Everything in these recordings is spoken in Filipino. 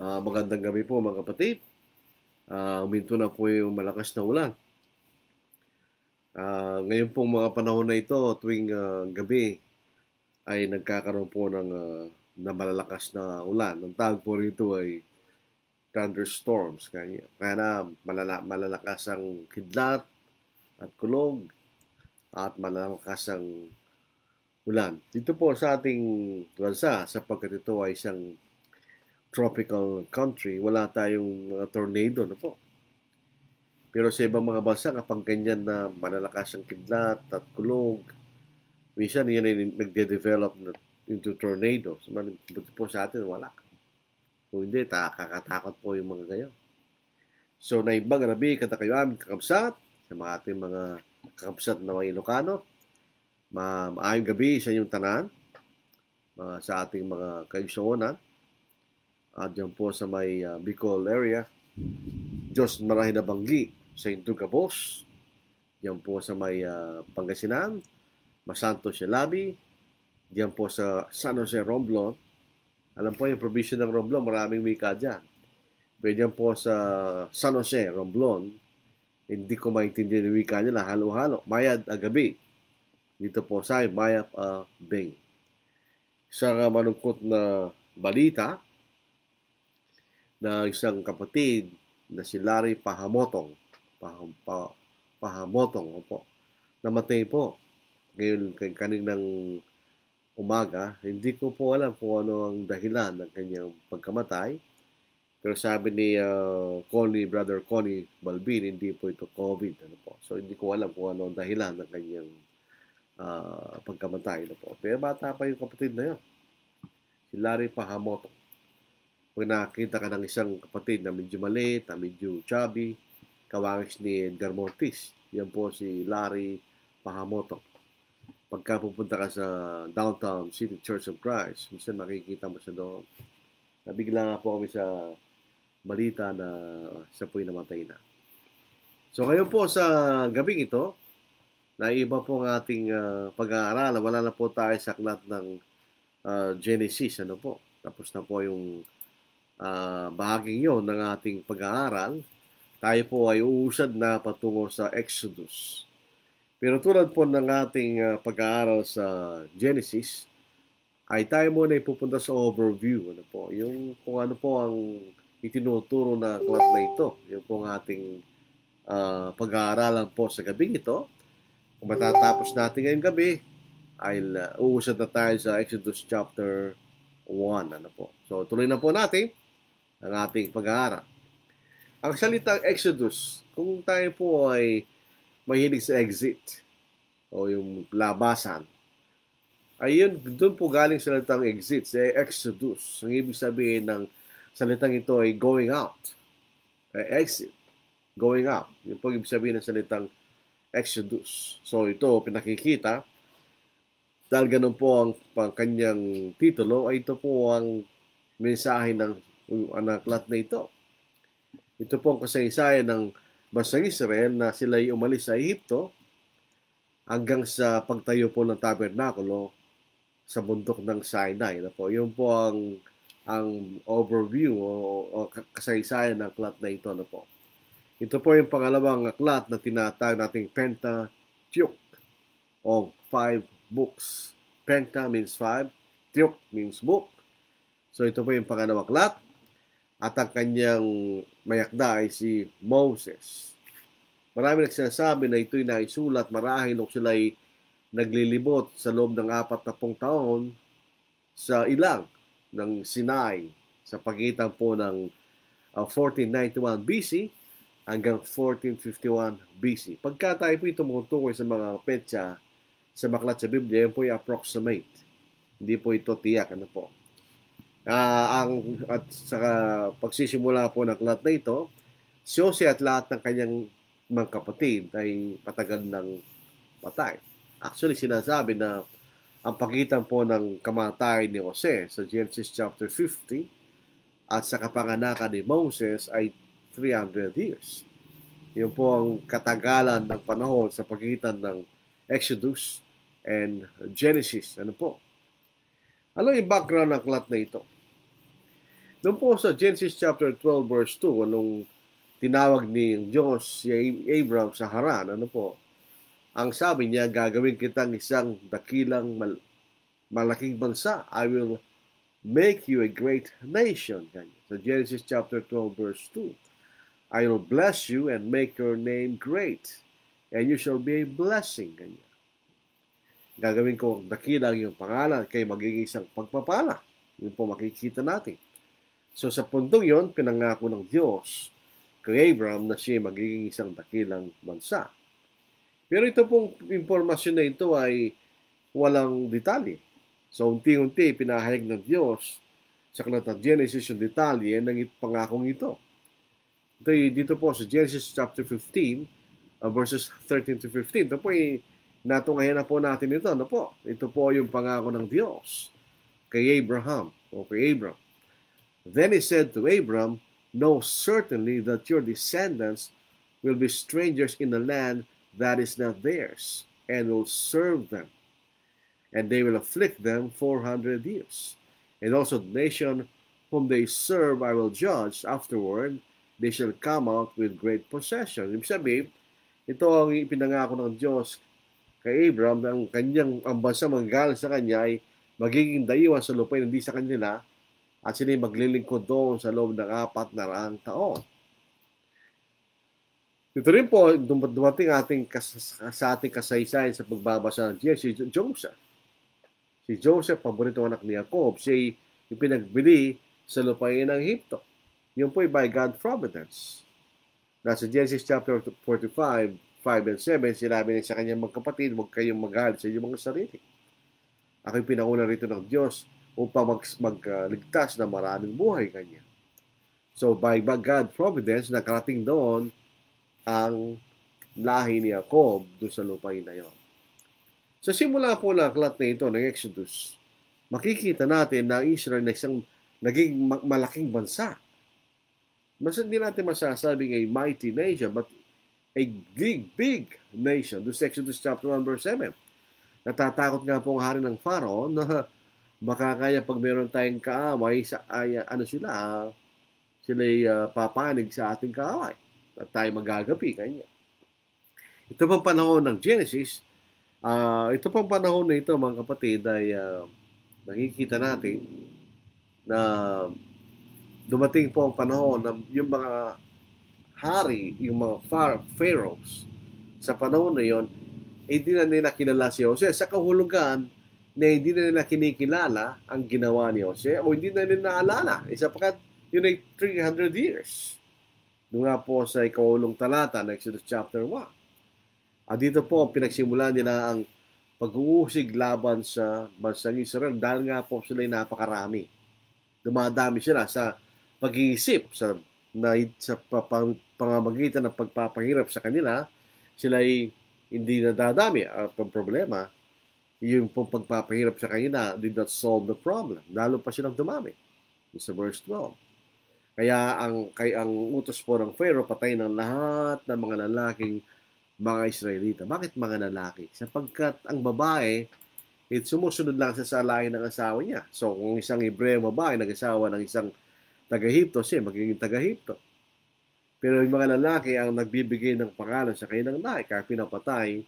Uh, magandang gabi po mga kapatid. Uh, ah, uminto na po yung malakas na ulan. Uh, ngayon pong mga panahon na ito, tuwing uh, gabi, ay nagkakaroon po ng uh, na malalakas na ulan. Ang tawag po rito ay thunderstorms. Kaya, kaya na malala, malalakas ang kidlat at kulog at malalakas ang ulan. Dito po sa ating bansa, sapagkat ito ay isang tropical country, wala tayong mga uh, tornado na ano po. Pero sa ibang mga bansa, kapag ganyan na malalakas ang kidlat at kulog, minsan yan ay nagde-develop into tornado. So, buti po sa atin, wala. Kung hindi, kakatakot po yung mga gayo. So, kata kayo katakayuan, kakabsat, sa mga ating mga kakabsat na mga Ilocano. Ma maayong gabi sa inyong tanan, mga, ah, sa ating mga kaigsoonan uh, dyan po sa may uh, Bicol area. Diyos Marahin na Banggi, sa Tugabos, dyan po sa may uh, Pangasinan, Masanto Silabi, dyan po sa San Jose Romblon. Alam po yung provision ng Romblon, maraming wika dyan. Pero po sa San Jose, Romblon, hindi ko maintindihan yung wika nila, halo-halo, Mayad Agabi. Dito po sa Mayap uh, Bay. Isang uh, malungkot na balita, na isang kapatid na si Larry Pahamotong. Paham, pa, Pahamotong, opo. Namatay po. Ngayon, kaninang umaga, hindi ko po alam kung ano ang dahilan ng kanyang pagkamatay. Pero sabi ni uh, Connie, Brother Connie Balbin, hindi po ito COVID. Ano po. So hindi ko alam kung ano ang dahilan ng kanyang uh, pagkamatay. Ano po. Pero bata pa yung kapatid na yun. Si Larry Pahamotong pag nakakita ka ng isang kapatid na medyo maliit, na medyo chubby, kawangis ni Edgar Mortis. Yan po si Larry Pahamoto. Pagka pupunta ka sa downtown City Church of Christ, minsan makikita mo sa doon. Nabigla nga po kami sa balita na siya po'y namatay na. So ngayon po sa gabing ito, na iba po ang ating uh, ah, pag-aaral. Wala na po tayo sa aklat ng uh, Genesis. Ano po? Tapos na po yung uh, bahaging yon ng ating pag-aaral, tayo po ay uusad na patungo sa Exodus. Pero tulad po ng ating uh, pag-aaral sa Genesis, ay tayo muna pupunta sa overview. Ano po? Yung kung ano po ang itinuturo na aklat na ito. Yung po pong ating uh, pag-aaralan po sa gabi ito. Kung matatapos natin ngayong gabi, ay uh, uusad na tayo sa Exodus chapter 1. Ano po? So tuloy na po natin ng ating pag-aaral. Ang salitang Exodus, kung tayo po ay mahilig sa exit o yung labasan, ayun, doon po galing salitang exit, sa Exodus. Ang ibig sabihin ng salitang ito ay going out, exit, going out. Yun po ibig sabihin ng salitang Exodus. So ito, pinakikita, dahil ganun po ang, ang kanyang titulo, ay ito po ang mensahe ng anak aklat na ito. Ito po ang kasaysayan ng bansang Israel na sila ay umalis sa Ehipto hanggang sa pagtayo po ng tabernakulo sa bundok ng Sinai. Na po, yun po ang ang overview o, o kasaysayan ng aklat na ito na po. Ito po yung pangalawang aklat na tinatawag nating Pentateuch o five books. Penta means five, Teuk means book. So ito po yung pangalawang aklat at ang kanyang mayakda ay si Moses. Marami nagsasabi na ito'y naisulat marahil nung sila'y naglilibot sa loob ng apat na pong taon sa ilang ng Sinai sa pagitan po ng uh, 1491 BC hanggang 1451 BC. Pagka tayo po ito tumutukoy sa mga petsa sa baklat sa Biblia, yan po ay approximate. Hindi po ito tiyak. Ano po? Uh, ang at sa pagsisimula po ng lahat na ito, si Jose at lahat ng kanyang mga kapatid ay patagal ng patay. Actually, sinasabi na ang pagitan po ng kamatay ni Jose sa Genesis chapter 50 at sa kapanganakan ni Moses ay 300 years. Yun po ang katagalan ng panahon sa pagitan ng Exodus and Genesis. Ano po? Ano yung background ng aklat na ito? Doon po sa Genesis chapter 12 verse 2, anong tinawag ni Diyos si Abraham sa Haran, ano po? Ang sabi niya, gagawin kitang isang dakilang mal- malaking bansa. I will make you a great nation. Sa so Genesis chapter 12 verse 2, I will bless you and make your name great, and you shall be a blessing. Ganyan gagawin ko dakilang yung pangalan kay magiging isang pagpapala. Yun po makikita natin. So sa puntong yon, pinangako ng Diyos kay Abraham na siya magiging isang dakilang bansa. Pero ito pong impormasyon na ito ay walang detalye. So unti-unti pinahayag ng Diyos sa Kalatang Genesis yung detalye ng pangakong ito. Ito dito po sa Genesis chapter 15, uh, verses 13 to 15. Ito po ay Natunghayan na po natin ito. Ano po? Ito po yung pangako ng Diyos kay Abraham o kay Abram. Then he said to Abram, Know certainly that your descendants will be strangers in the land that is not theirs, and will serve them. And they will afflict them 400 years. And also the nation whom they serve I will judge afterward, they shall come out with great possession. Ibig sabihin, ito ang ipinangako ng Diyos kay Abraham na ang kanyang ang bansa manggaling sa kanya ay magiging daiwan sa lupain hindi sa kanila at sila maglilingkod doon sa loob ng apat na raang taon. Dito rin po, dumating ating kas- sa ating kasaysayan sa pagbabasa ng Diyos, si Joseph. Si Joseph, paboritong anak ni Jacob, siya yung pinagbili sa lupain ng Egypto. Yun po ay by God's providence. Nasa Genesis chapter 45, 5 and 7, sinabi niya sa kanyang magkapatid, kapatid, huwag kayong maghahal sa inyong mga sarili. Ako yung rito ng Diyos upang mag, magligtas na maraming buhay kanya. So by God providence, nakarating doon ang lahi ni Jacob doon sa lupain na yon. Sa simula po ng aklat na ito ng Exodus, makikita natin na Israel na isang naging malaking bansa. Mas hindi natin masasabing a mighty nation, but a big, big nation. Do section 2, chapter 1, verse 7. Natatakot nga po ang hari ng Pharaoh na baka kaya pag meron tayong kaaway, sa, ay, ano sila, sila uh, ah, papanig sa ating kaaway at tayo magagapi kanya. Ito pang panahon ng Genesis, uh, ito pang panahon na ito mga kapatid ay uh, nakikita natin na dumating po ang panahon na yung mga hari, yung mga far, pharaohs, sa panahon na yon, eh, hindi na nila kilala si Jose. Sa kahulugan, na hindi na nila kinikilala ang ginawa ni Jose o hindi na nila naalala. isa pa yun ay 300 years. Doon nga po sa ikawalong talata ng Exodus chapter 1. At dito po pinagsimula nila ang pag-uusig laban sa bansang Israel dahil nga po sila ay napakarami. Dumadami sila sa pag-iisip, sa na sa pangamagitan ng pagpapahirap sa kanila, sila ay hindi nadadami at ang problema, yung pong pagpapahirap sa kanila did not solve the problem. Lalo pa silang dumami. Sa verse 12. Kaya ang, kay, ang utos po ng Pharaoh, patay ng lahat ng mga lalaking mga Israelita. Bakit mga lalaki? Sapagkat ang babae, it eh, sumusunod lang sa salain ng asawa niya. So, kung isang Hebreo babae, nag-asawa ng isang taga-Hipto, siya magiging taga-Hipto. Pero yung mga lalaki ang nagbibigay ng pangalan sa kanilang nai, kaya pinapatay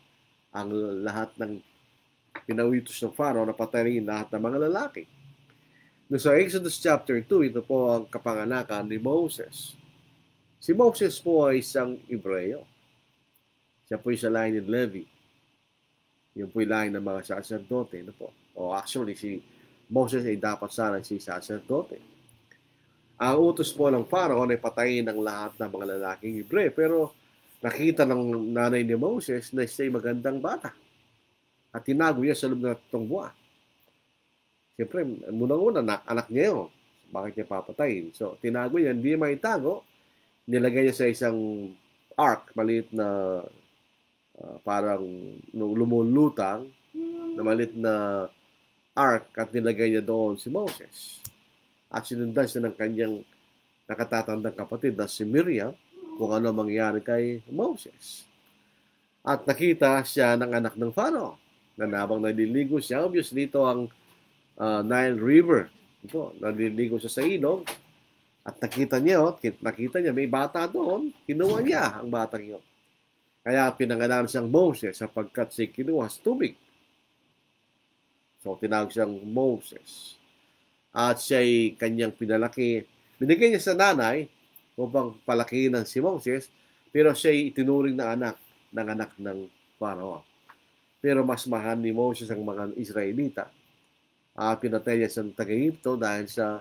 ang lahat ng pinawitos ng Pharaoh, napatay rin lahat ng mga lalaki. No, sa Exodus chapter 2, ito po ang kapanganakan ni Moses. Si Moses po ay isang Ibreo. Siya po sa line ni Levi. Yung po yung line ng mga sacerdote. No po? O actually, si Moses ay dapat sana si sacerdote. Ang utos po ng Pharaoh ay patayin ang lahat ng mga lalaking Hebre. Pero nakita ng nanay ni Moses na siya ay magandang bata. At tinago niya sa loob ng tatlong buwan. Siyempre, munang-una, anak, anak niya yun. Bakit niya papatayin? So, tinago niya. Hindi maitago. Nilagay niya sa isang ark, maliit na uh, parang lumulutang, na maliit na ark at nilagay niya doon si Moses at sinundan siya ng kanyang nakatatandang kapatid na si Miriam kung ano mangyari kay Moses. At nakita siya ng anak ng Pharaoh na nabang naliligo siya. Obviously, ito ang uh, Nile River. Ito, naliligo siya sa ilog. At nakita niya, oh, nakita niya, may bata doon. Kinuha niya ang bata yun. Kaya pinangalan siyang Moses sapagkat si kinuha tubig. So, tinawag siyang Moses at siya kanyang pinalaki. Binigay niya sa nanay upang palakihin ng si Moses, pero siya itinuring na anak ng anak ng Pharaoh. Pero mas mahal ni Moses ang mga Israelita uh, pinatay niya sa taga dahil sa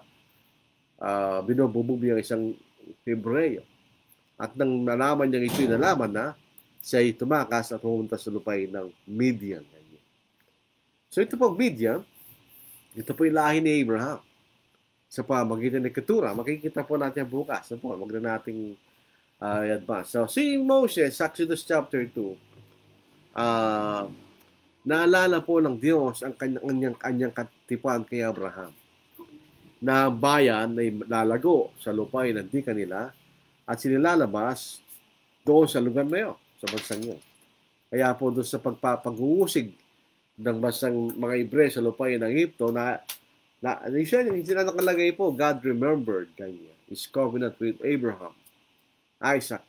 uh, binububog niya isang Hebreo. At nang nalaman niya ito, nalaman na siya tumakas at pumunta sa lupain ng Midian. So ito pong Midian, ito po yung lahi ni Abraham. Sa pamagitan ng Ketura, makikita po natin bukas. So ano po, wag na nating uh, ah, advance. So, si Moses, Exodus chapter 2, uh, ah, naalala po ng Diyos ang kanyang, kanyang katipan kay Abraham na bayan ay lalago sa lupain ng di kanila at sinilalabas doon sa lugar na yun, sa bansang yun. Kaya po doon sa pagpapag-uusig ng basang mga Ibre sa lupain ng Egypto na na siya, sila nakalagay po, God remembered kanya, His covenant with Abraham, Isaac.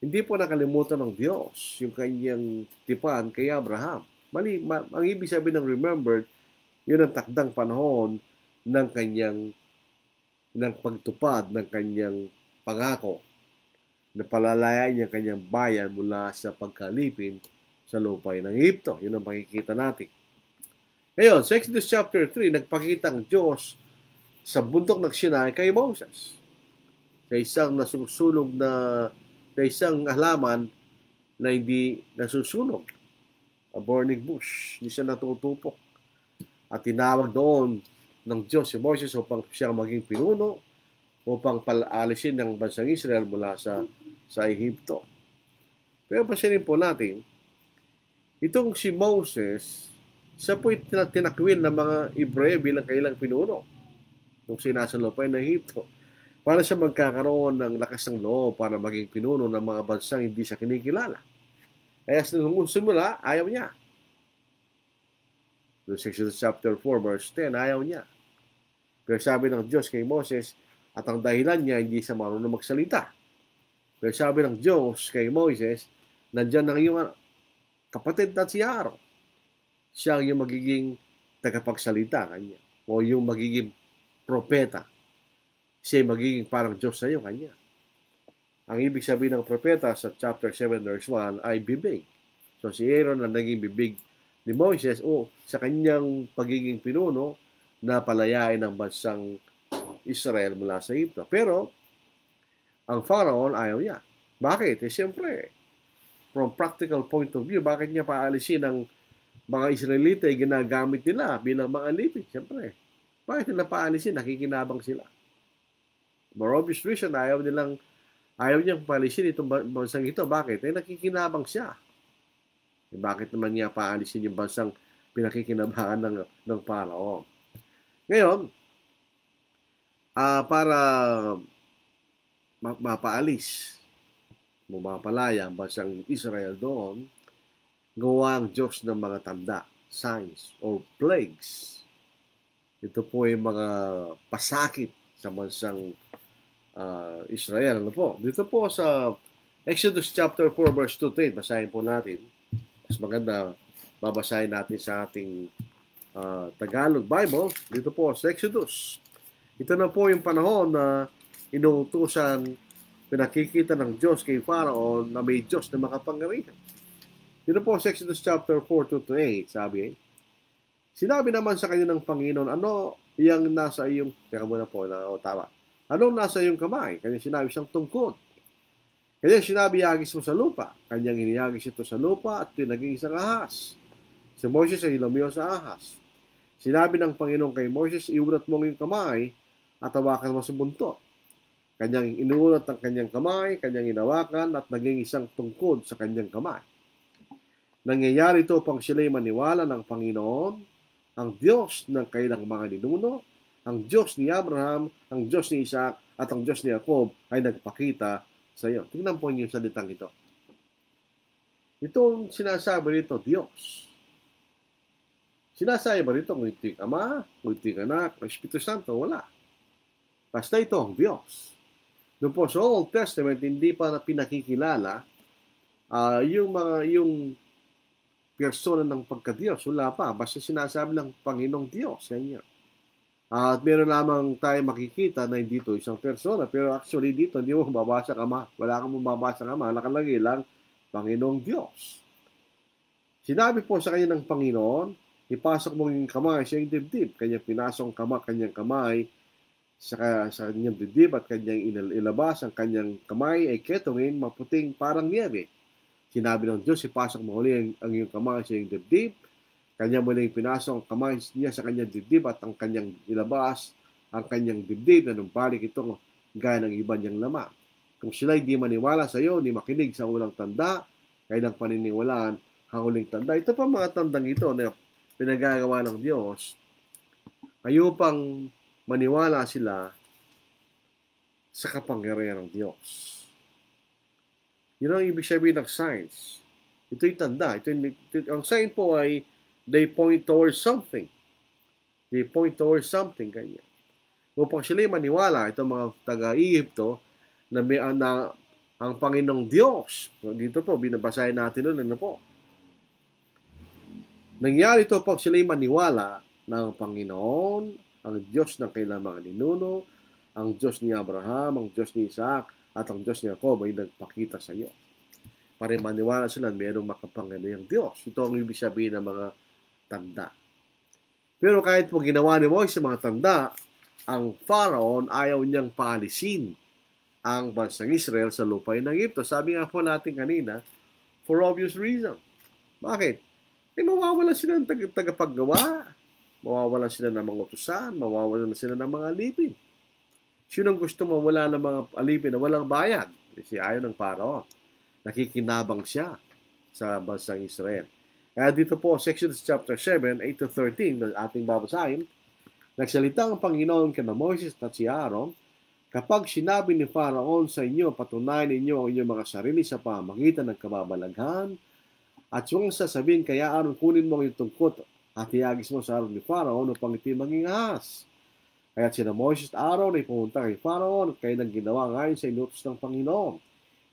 Hindi po nakalimutan ng Diyos yung kanyang tipan kay Abraham. Mali, ma, ang ibig sabihin ng remembered, yun ang takdang panahon ng kanyang ng pagtupad ng kanyang pangako na palalayan niya kanyang bayan mula sa pagkalipin sa lupay ng Egypto. Yun ang makikita natin. Ngayon, sa Exodus chapter 3, nagpakita ang Diyos sa bundok ng Sinai kay Moses. Sa isang nasusunog na, sa isang halaman na hindi nasusunog. A burning bush. Hindi siya natutupok. At tinawag doon ng Diyos si Moses upang siya maging pinuno upang palaalisin ng bansang Israel mula sa sa Ehipto. Pero pasinin po natin, Itong si Moses, siya po'y tinakwil ng mga Ibreo bilang kailang pinuno nung sinasalupay ng Egypto para siya magkakaroon ng lakas ng loob para maging pinuno ng mga bansang hindi siya kinikilala. Kaya nung simula, ayaw niya. Noong Exodus chapter 4 verse 10, ayaw niya. Pero sabi ng Diyos kay Moses, at ang dahilan niya, hindi siya marunong magsalita. Pero sabi ng Diyos kay Moses, nandyan ang iyong kapatid na si Aaron, siya yung magiging tagapagsalita kanya o yung magiging propeta. Siya yung magiging parang Diyos sa iyo kanya. Ang ibig sabihin ng propeta sa chapter 7 verse 1 ay bibig. So si Aaron na naging bibig ni Moses o sa kanyang pagiging pinuno na palayain ang bansang Israel mula sa Egypto. Pero ang Pharaoh ayaw niya. Bakit? Eh, siyempre, from practical point of view, bakit niya paalisin ang mga Israelite ginagamit nila bilang mga native? Siyempre, bakit nila paalisin? Nakikinabang sila. For obvious reason, ayaw nilang ayaw niyang paalisin itong bansang ito. Bakit? Eh, nakikinabang siya. Eh, bakit naman niya paalisin yung bansang pinakikinabangan ng, ng Parao? Ngayon, uh, para mapaalis Bumapalaya ang bansang Israel doon, gawa ang Diyos ng mga tanda, signs, or plagues. Ito po ay mga pasakit sa bansang uh, Israel. Ano po? Dito po sa Exodus chapter 4 verse 2 to basahin po natin. Mas maganda, babasahin natin sa ating uh, Tagalog Bible. Dito po sa Exodus. Ito na po yung panahon na inuutusan pinakikita ng Diyos kay Pharaoh na may Diyos na makapangyarihan. Dito po sa Exodus chapter 4 to 8, sabi, eh. Sinabi naman sa kanya ng Panginoon, ano yung nasa iyong, teka muna po, na, o, tama. Anong nasa iyong kamay? Kanya sinabi siyang tungkod. Kanya sinabi, yagis mo sa lupa. Kanyang iniyagis ito sa lupa at tinaging isang ahas. Si Moses ay lumiyo sa ahas. Sinabi ng Panginoon kay Moses, iulat mo ang iyong kamay at hawakan mo sa buntot. Kanyang inulat ang kanyang kamay, kanyang inawakan at naging isang tungkod sa kanyang kamay. Nangyayari ito upang sila'y maniwala ng Panginoon, ang Diyos ng kailang mga ninuno, ang Diyos ni Abraham, ang Diyos ni Isaac, at ang Diyos ni Jacob ay nagpakita sa iyo. Tingnan po niyo yung salitang ito. Itong sinasabi nito, Diyos. Sinasabi ba rito, kung ito yung Ama, kung ito yung Anak, o Espiritu Santo? Wala. Basta ito ang Diyos. Doon po sa Old Testament, hindi pa na pinakikilala uh, yung mga yung persona ng pagka-Diyos. Wala pa. Basta sinasabi ng Panginoong Diyos. Yan yan. Uh, at meron lamang tayo makikita na hindi ito isang persona. Pero actually dito, hindi mo mababasa ama. Wala kang mababasa ama. Nakalagay lang, Panginoong Diyos. Sinabi po sa kanya ng Panginoon, ipasok mo yung kamay sa iyong dibdib. Kanya pinasok kamay, kanyang kamay sa, sa kanyang dibdib at kanyang ilabas ang kanyang kamay ay ketongin maputing parang niyabi. Sinabi ng Diyos, ipasok mo huli ang, ang iyong kamay sa iyong dibdib. Kanya muling pinasok ang kamay niya sa kanyang dibdib at ang kanyang ilabas ang kanyang dibdib na numbalik itong gaya ng iba niyang lama. Kung sila hindi maniwala sa iyo, ni makinig sa ulang tanda, kailang paniniwalaan ang uling tanda. Ito pa mga tandang ito na pinagagawa ng Diyos. Kayo pang maniwala sila sa kapangyarihan ng Diyos. Yun ang ibig sabihin ng signs. Ito yung tanda. Ito yung, ang sign po ay they point towards something. They point towards something. Ganyan. Upang sila maniwala, itong mga taga-Egypto, na, may, ah, na ang Panginoong Diyos. dito po, binabasahin natin nun, ano po. Nangyari ito pag sila'y maniwala na ang Panginoon ang Diyos ng kailang ninuno, ang Diyos ni Abraham, ang Diyos ni Isaac, at ang Diyos ni Jacob ay nagpakita sa iyo. Para maniwala sila, mayroong makapangyariang Diyos. Ito ang ibig sabihin ng mga tanda. Pero kahit po ginawa ni Moises mga tanda, ang Pharaon ayaw niyang paalisin ang bansang Israel sa lupain ng Egypto. Sabi nga po natin kanina, for obvious reason. Bakit? Eh mawawala sila ng tagapaggawa Mawawalan sila ng mga utusan, mawawalan sila ng mga alipin. Sino ang gusto mawala ng mga alipin na walang bayad? Si ayon ng Paro. Nakikinabang siya sa bansang Israel. Kaya dito po, section chapter 7, 8 to 13, ng ating babasahin, Nagsalita ang Panginoon kay Moses at si Aaron, Kapag sinabi ni Faraon sa inyo, patunayan ninyo ang inyong mga sarili sa pamagitan ng kababalaghan, at yung sasabihin kaya Aaron kunin mo ang iyong tungkot at iagis mo sa araw ni Pharaoh ng pangitim maging ahas. Kaya sina Moises at Aaron ay pumunta kay Pharaoh at kayo ng ginawa ngayon sa inutos ng Panginoon.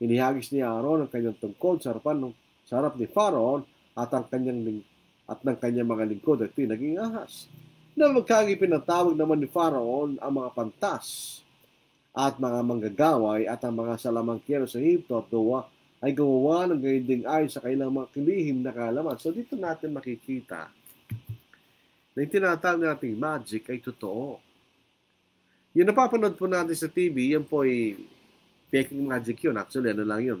Inihagis ni Aaron ang kanyang tungkod sa harapan ng sa ni Pharaoh at ang kanyang at ng kanyang mga lingkod at naging ahas. Na magkagipin ng tawag naman ni Faraon ang mga pantas at mga manggagaway at ang mga salamangkero sa Hipto at Doha ay gawawa ng gayon ding ayon sa kailang mga kilihim na kalaman. So dito natin makikita na yung tinatawag nating magic ay totoo. Yung napapanood po natin sa TV, yan po ay fake magic yun. Actually, ano lang yun.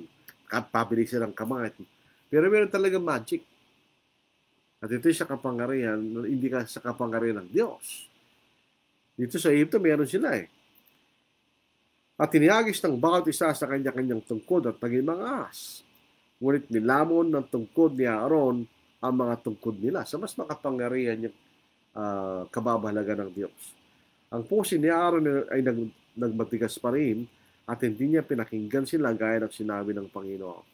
Pabilisan ng kamay. Pero meron talaga magic. At ito sa kapangyarihan, hindi ka sa kapangyarihan ng Diyos. Dito sa Egypto, meron sila eh. At tiniagis ng bawat isa sa kanya-kanyang tungkod at naging mga as. Ngunit nilamon ng tungkod ni Aaron ang mga tungkod nila sa mas makapangyarihan niyang uh, ah, kababalaga ng Diyos. Ang puso ni Aaron ay nag, nagmatigas pa rin at hindi niya pinakinggan sila gaya ng sinabi ng Panginoon.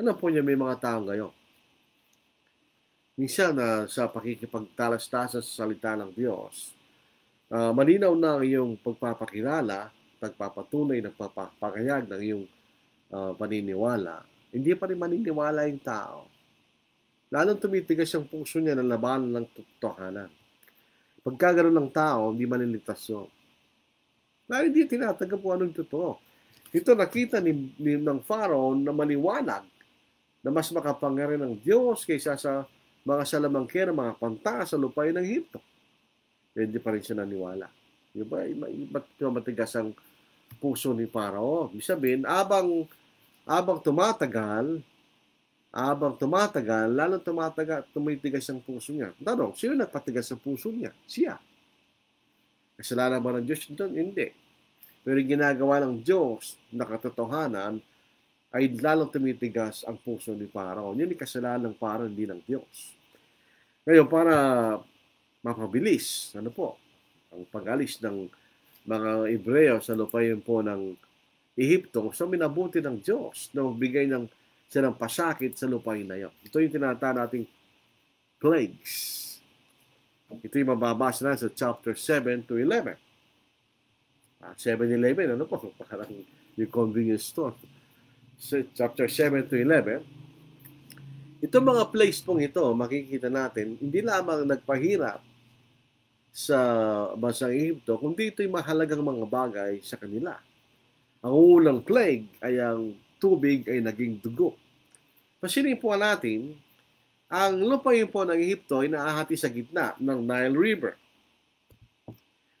Ano po niya may mga taong gayon. Minsan na uh, sa pakikipagtalastasan sa salita ng Diyos, uh, malinaw na ang iyong pagpapakilala, pagpapatunay, nagpapakayag ng iyong uh, paniniwala. Hindi pa rin maniniwala yung tao lalong tumitigas ang puso niya na labanan ng totohanan. Pagkaganoon ng tao, hindi maniligtas yun. Dahil hindi tinataga po anong totoo. Dito nakita ni, ni ng Pharaoh na maliwanag na mas makapangyari ng Diyos kaysa sa mga salamangkera, mga panta sa lupain ng Hipto. E, eh, hindi pa rin siya naniwala. Di ba? Ba't matigas ang puso ni Pharaoh? Ibig sabihin, abang, abang tumatagal, habang tumatagal, lalo tumataga, tumitigas ang puso niya. Tanong, sino nagpatigas sa puso niya? Siya. Kasalanan ba ng Diyos doon? Hindi. Pero yung ginagawa ng Diyos na katotohanan ay lalong tumitigas ang puso ni Pharaoh. Yun yung kasalanan ng Paro, hindi ng Diyos. Ngayon, para mapabilis, ano po, ang pag-alis ng mga Ebreo sa lupain po ng Ehipto, so minabuti ng Diyos na bigay ng silang pasakit sa lupain na iyon. Ito yung tinatawag nating plagues. Ito yung mababasa natin sa chapter 7 to 11. Ah, 7-11, ano po? Parang yung convenience store. So, chapter 7 to 11. Itong mga plagues pong ito, makikita natin, hindi lamang nagpahirap sa bansang Egypto, kundi ito'y mahalagang mga bagay sa kanila. Ang unang plague ay ang tubig ay naging dugo po natin, ang lupain po ng Ehipto ay naahati sa gitna ng Nile River.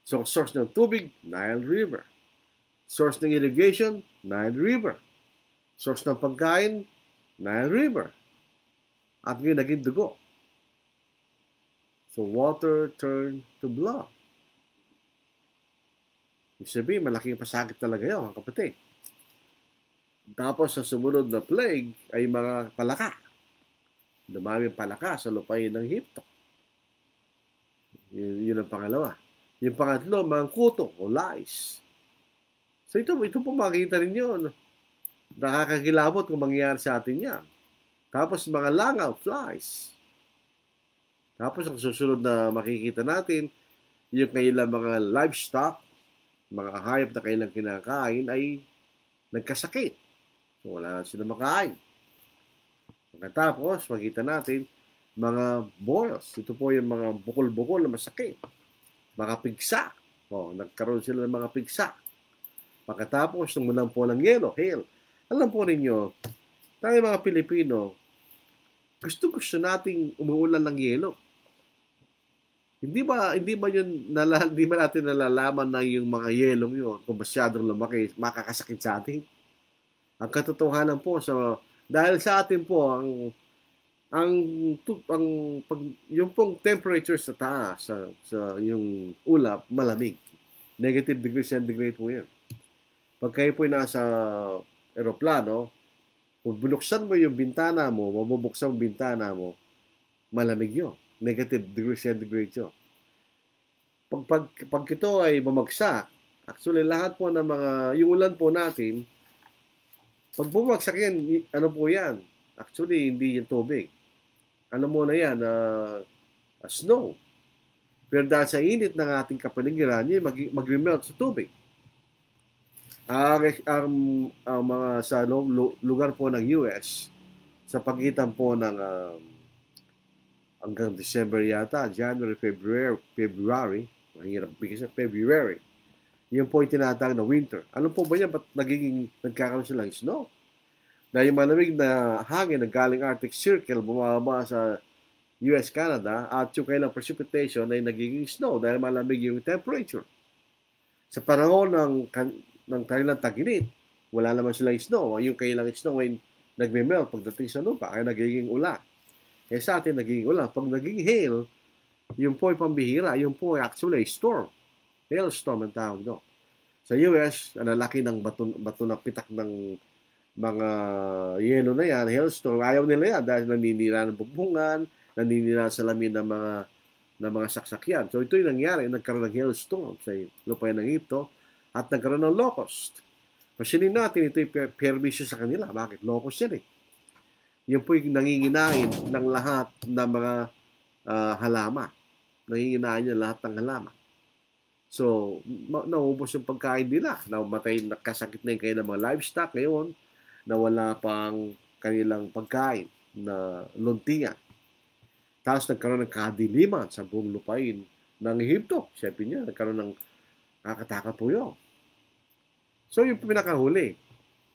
So, source ng tubig, Nile River. Source ng irrigation, Nile River. Source ng pagkain, Nile River. At ngayon, naging dugo. So, water turned to blood. Ibig sabihin, malaking pasakit talaga yun, mga kapatid. Tapos sa sumunod na plague ay mga palaka. Dumaming palaka sa lupain ng Egypto. Yun, yun ang pangalawa. Yung pangatlo, mga kuto o lies. So ito, ito po makikita ninyo. yun. Nakakakilabot kung mangyayari sa atin yan. Tapos mga langaw, flies. Tapos ang susunod na makikita natin, yung kailang mga livestock, mga hayop na kailang kinakain ay nagkasakit. So, wala na sila makain. Pagkatapos, makita natin, mga boils. Ito po yung mga bukol-bukol na masakit. Mga pigsa. O, oh, nagkaroon sila ng mga pigsa. Pagkatapos, tumulan po ng yelo, hail. Alam po ninyo, tayo mga Pilipino, gusto-gusto nating umuulan ng yelo. Hindi ba hindi ba yun nala, hindi ba natin nalalaman na yung mga yelong yun kung masyadong lumaki, makakasakit sa atin? Ang katotohanan po so dahil sa atin po ang ang ang pag, yung pong temperature sa taas sa, sa yung ulap malamig. Negative degree centigrade po 'yan. Pag kayo po nasa eroplano, kung binuksan mo yung bintana mo, mabubuksan mo bintana mo, malamig 'yon. Negative degree centigrade 'yon. Pag, pag, pag ito ay mamagsak, actually lahat po ng mga, yung ulan po natin, pag bumagsak yan, ano po yan? Actually, hindi yung tubig. Ano mo na yan? Uh, uh, snow. Pero dahil sa init ng ating kapaligiran, yun mag- mag-remelt sa tubig. Ang, ang, ang mga sa lo, lugar po ng US, sa pagitan po ng um, hanggang December yata, January, February, February, mahirap bigay sa February, yun po yung tinatawag na winter. Ano po ba yan? Ba't nagiging nagkakaroon sila ng snow? Dahil yung malamig na hangin na galing Arctic Circle bumababa sa US, Canada at yung kailang precipitation ay nagiging snow dahil malamig yung temperature. Sa panahon ng, ng kanilang taginit, wala naman silang snow. Yung kailang snow ay nagme-melt pagdating sa lupa ay nagiging ulan. Eh sa atin nagiging ulan. Pag nagiging hail, yun po ay pambihira. Yun po ay actually storm. Hailstorm ang tawag doon. Sa US, ang laki ng bato, bato na pitak ng mga yelo na yan, hailstorm, ayaw nila yan dahil naninira ng bubungan, naninira sa lamin ng mga ng mga saksakyan. So ito yung nangyari, nagkaroon ng hailstorm sa lupain ng Egypto at nagkaroon ng locust. Pansinin natin, ito yung permission sa kanila. Bakit? Locust yan eh. Yan po yung nanginginain ng lahat ng mga uh, halaman. Nanginginain niya lahat ng halaman. So, ma- naubos yung pagkain nila. Namatay, nakasakit na yung kanilang mga livestock ngayon na wala pang kanilang pagkain na luntingan. Tapos nagkaroon ng kadiliman sa buong lupain ng Egypto. Siyempre niya, nagkaroon ng kakataka po yun. So, yung pinakahuli,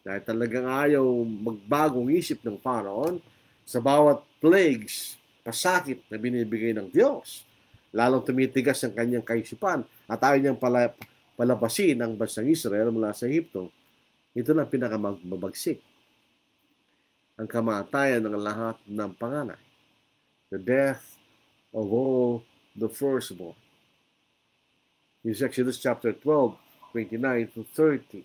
dahil talagang ayaw magbagong isip ng Panginoon sa bawat plagues, pasakit na binibigay ng Diyos lalong tumitigas ang kanyang kaisipan at ayaw niyang pala, palabasin ang bansang Israel mula sa Egypto. Ito na pinakamabagsik. Ang kamatayan ng lahat ng panganay. The death of all the firstborn. In Exodus chapter 12, 29 to 30.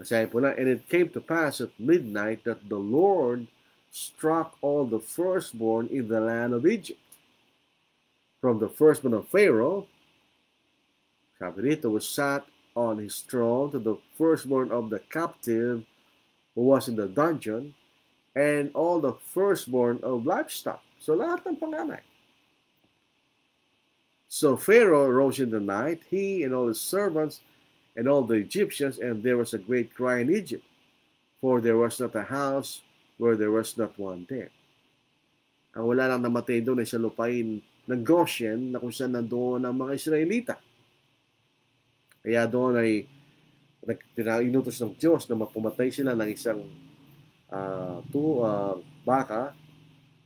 Masahin And it came to pass at midnight that the Lord struck all the firstborn in the land of Egypt from the firstborn of Pharaoh, sabi was sat on his throne to the firstborn of the captive who was in the dungeon, and all the firstborn of livestock. So lahat ng panganay. So Pharaoh rose in the night, he and all his servants and all the Egyptians, and there was a great cry in Egypt, for there was not a house where there was not one dead. Ang wala lang namatay doon ay sa lupain ng Goshen na kung saan nandoon ang mga Israelita. Kaya doon ay inutos ng Diyos na mapumatay sila ng isang uh, tu, uh, baka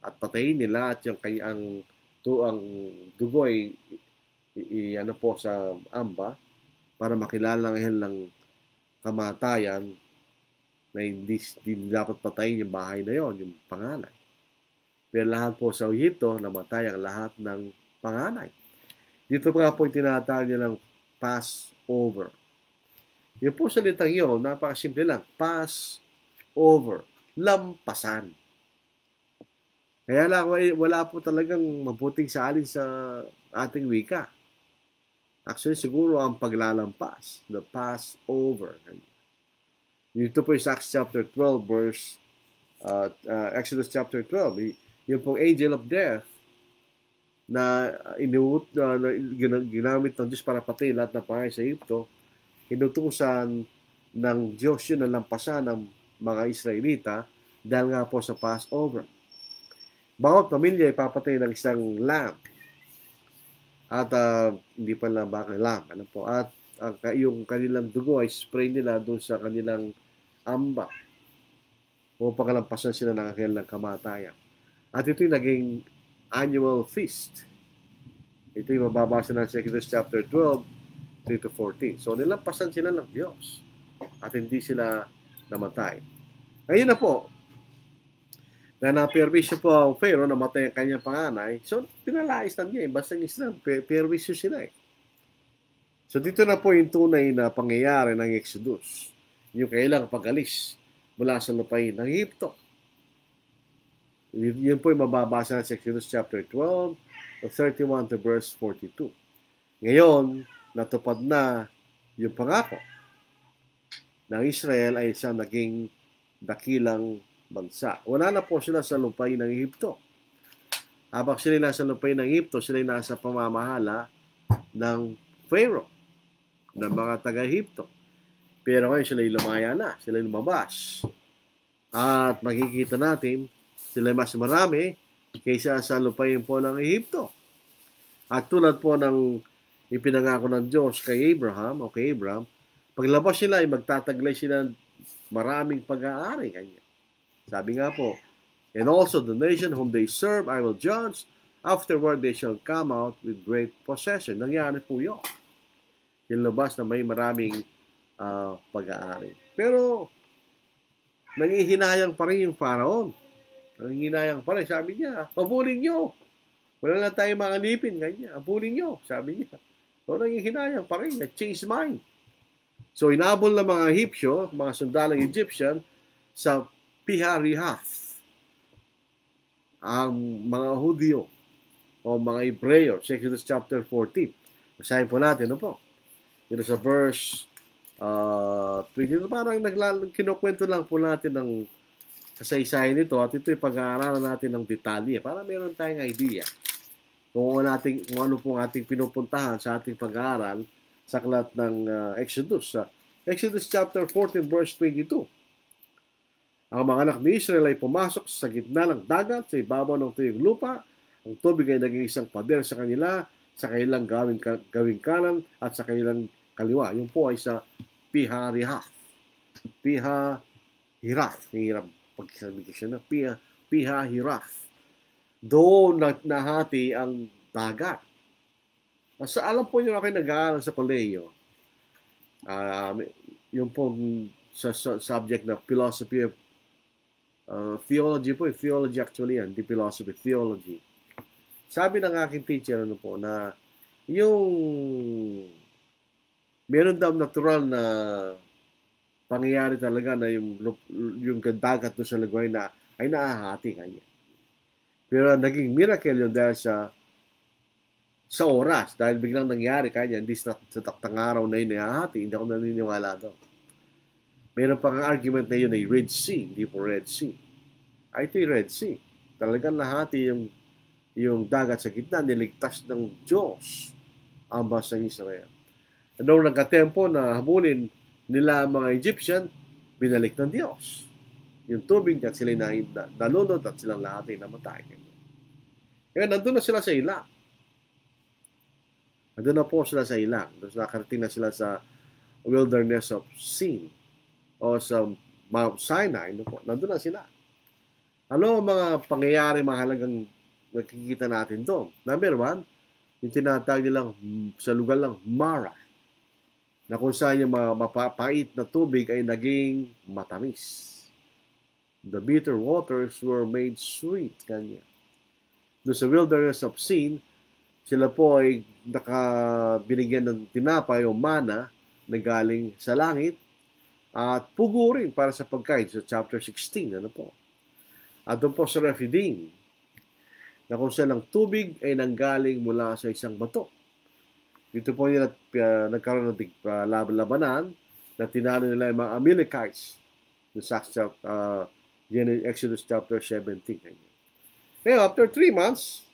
at patayin nila at yung kanyang to ang dugo ay i, ano po sa amba para makilala ang ihel ng kamatayan na hindi, hindi dapat patayin yung bahay na yon, yung pangalan. Pinalahan po sa Egypto, namatay ang lahat ng panganay. Dito nga po yung tinatawag nilang Passover. Yung po salitang yun, napakasimple lang. Pass over. Lampasan. Kaya lang, wala po talagang mabuting alin sa ating wika. Actually, siguro ang paglalampas, the Passover. Dito po yung Acts chapter 12, verse, uh, uh, Exodus chapter 12 yung pong angel of death na inuut na, na ginamit ng Diyos para patay lahat ng pangyay sa Egypto, inutusan ng Diyos yun na lampasan ng mga Israelita dahil nga po sa Passover. Bawat pamilya ay papatay ng isang lamb. At uh, hindi pa lang baka lamb. Ano po? At ang, yung kanilang dugo ay spray nila doon sa kanilang amba. O pagkalampasan sila ng kanilang kamatayan. At ito'y naging annual feast. Ito'y mababasa ng Exodus chapter 12, 3 to 14. So nilampasan sila ng Diyos at hindi sila namatay. Ngayon na po, na na-perwisyo po ang Pharaoh na matay ang kanyang panganay, so pinalais lang niya eh. Basta yung Islam, perwisyo sila eh. So dito na po yung tunay na pangyayari ng Exodus. Yung kailang pagalis mula sa lupain ng Egypto. Yun po yung mababasa natin sa Exodus chapter 12 to 31 to verse 42. Ngayon, natupad na yung pangako ng Israel ay isang naging dakilang bansa. Wala na po sila sa lupain ng Egypto. Habang sila nasa lupain ng Egypto, sila nasa pamamahala ng Pharaoh, ng mga taga-Egypto. Pero ngayon sila lumaya na, sila lumabas. At makikita natin sila mas marami kaysa sa lupain po ng Ehipto. At tulad po ng ipinangako ng Diyos kay Abraham okay Abraham, paglabas sila ay magtataglay sila ng maraming pag-aari kanya. Sabi nga po, And also the nation whom they serve I will judge, afterward they shall come out with great possession. Nangyari po yun. Kinlabas na may maraming uh, pag-aari. Pero, nangihinayang pa rin yung Faraon. Ang ginayang pala, sabi niya, pabuling nyo. Wala na tayong mga lipin, ganyan. Pabuling nyo, sabi niya. So, naging hinayang pa rin, chase mine. So, inabol ng mga Egyptyo, mga sundalang Egyptian, sa Piharihath, ang mga Hudyo o mga Hebreo, Exodus chapter 14. Masahin po natin, no po? Dito sa verse uh, ah, 20, parang naglalang, kinukwento lang po natin ng kasaysayan nito at ito'y pag-aaralan natin ng detalye para meron tayong idea kung, ano, natin, kung ano pong ating pinupuntahan sa ating pag-aaral sa aklat ng uh, Exodus. Uh, Exodus chapter 14 verse 22. Ang mga anak ni Israel ay pumasok sa gitna ng dagat sa ibabaw ng tuyong lupa. Ang tubig ay naging isang pader sa kanila sa kanilang gawin, gawing kanan at sa kanilang kaliwa. Yung po ay sa Pihariha. Pihahirah. Hirap pagsabi ko na piha, piha hiraf. Doon nahati ang dagat. Sa alam po nyo ako'y nag sa koleyo, uh, um, yung pong sa, sa subject na philosophy of uh, theology po, eh, theology actually yan, di philosophy, theology. Sabi ng aking teacher ano po na yung meron daw natural na pangyayari talaga na yung, yung dagat doon sa Lagway na ay naahati kanya. Pero naging miracle yun dahil sa sa oras, dahil biglang nangyari kanya, hindi sa, sa taktang araw na yun nahahati, hindi ako naniniwala doon. Meron pang argument na yun ay Red Sea, hindi po Red Sea. Ay, ito Red Sea. Talagang nahati yung, yung dagat sa gitna, niligtas ng Diyos ang basang Israel. Noong nagkatempo na habulin nila mga Egyptian, binalik ng Diyos. Yung tubig at sila na, nalunod at silang lahat ay namatay. Ngayon, nandun na sila sa ilang. Nandun na po sila sa ilang. Doon nakarating na sila sa wilderness of Sin o sa Mount Sinai. Nandun na sila. Ano ang mga pangyayari mahalagang nakikita natin doon? Number one, yung tinatag nilang sa lugar lang Mara na kung saan yung mga mapapait na tubig ay naging matamis. The bitter waters were made sweet kanya. Doon sa wilderness of sin, sila po ay nakabinigyan ng tinapay o mana na galing sa langit at pugo rin para sa pagkain sa chapter 16. Ano po? At doon po sa Refidim, na kung saan ang tubig ay nanggaling mula sa isang bato dito po nila uh, nagkaroon ng uh, laban-labanan na tinalo nila yung mga Amalekites sa Acts chapter, uh, Exodus chapter 17. Ngayon, after 3 months,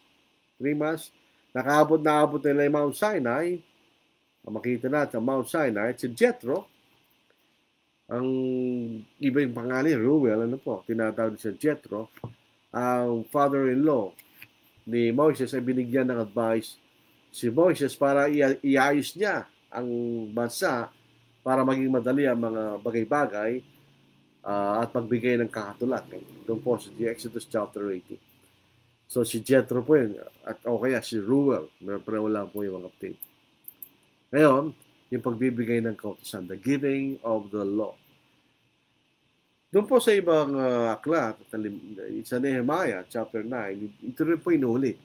3 months, nakaabot na abot nila yung Mount Sinai. Makita natin, Mount Sinai, si Jethro, ang iba yung pangalan, Ruel, ano po, tinatawag si Jethro, ang father-in-law ni Moses ay binigyan ng advice si Moises para i- iayos niya ang bansa para maging madali ang mga bagay-bagay uh, at magbigay ng kakatulat. Doon po sa Exodus chapter 18. So si Jethro po yun, at o kaya si Ruel, pero wala po yung mga update. Ngayon, yung pagbibigay ng kautosan, the giving of the law. Doon po sa ibang uh, aklat, sa Nehemiah chapter 9, ito rin po inulit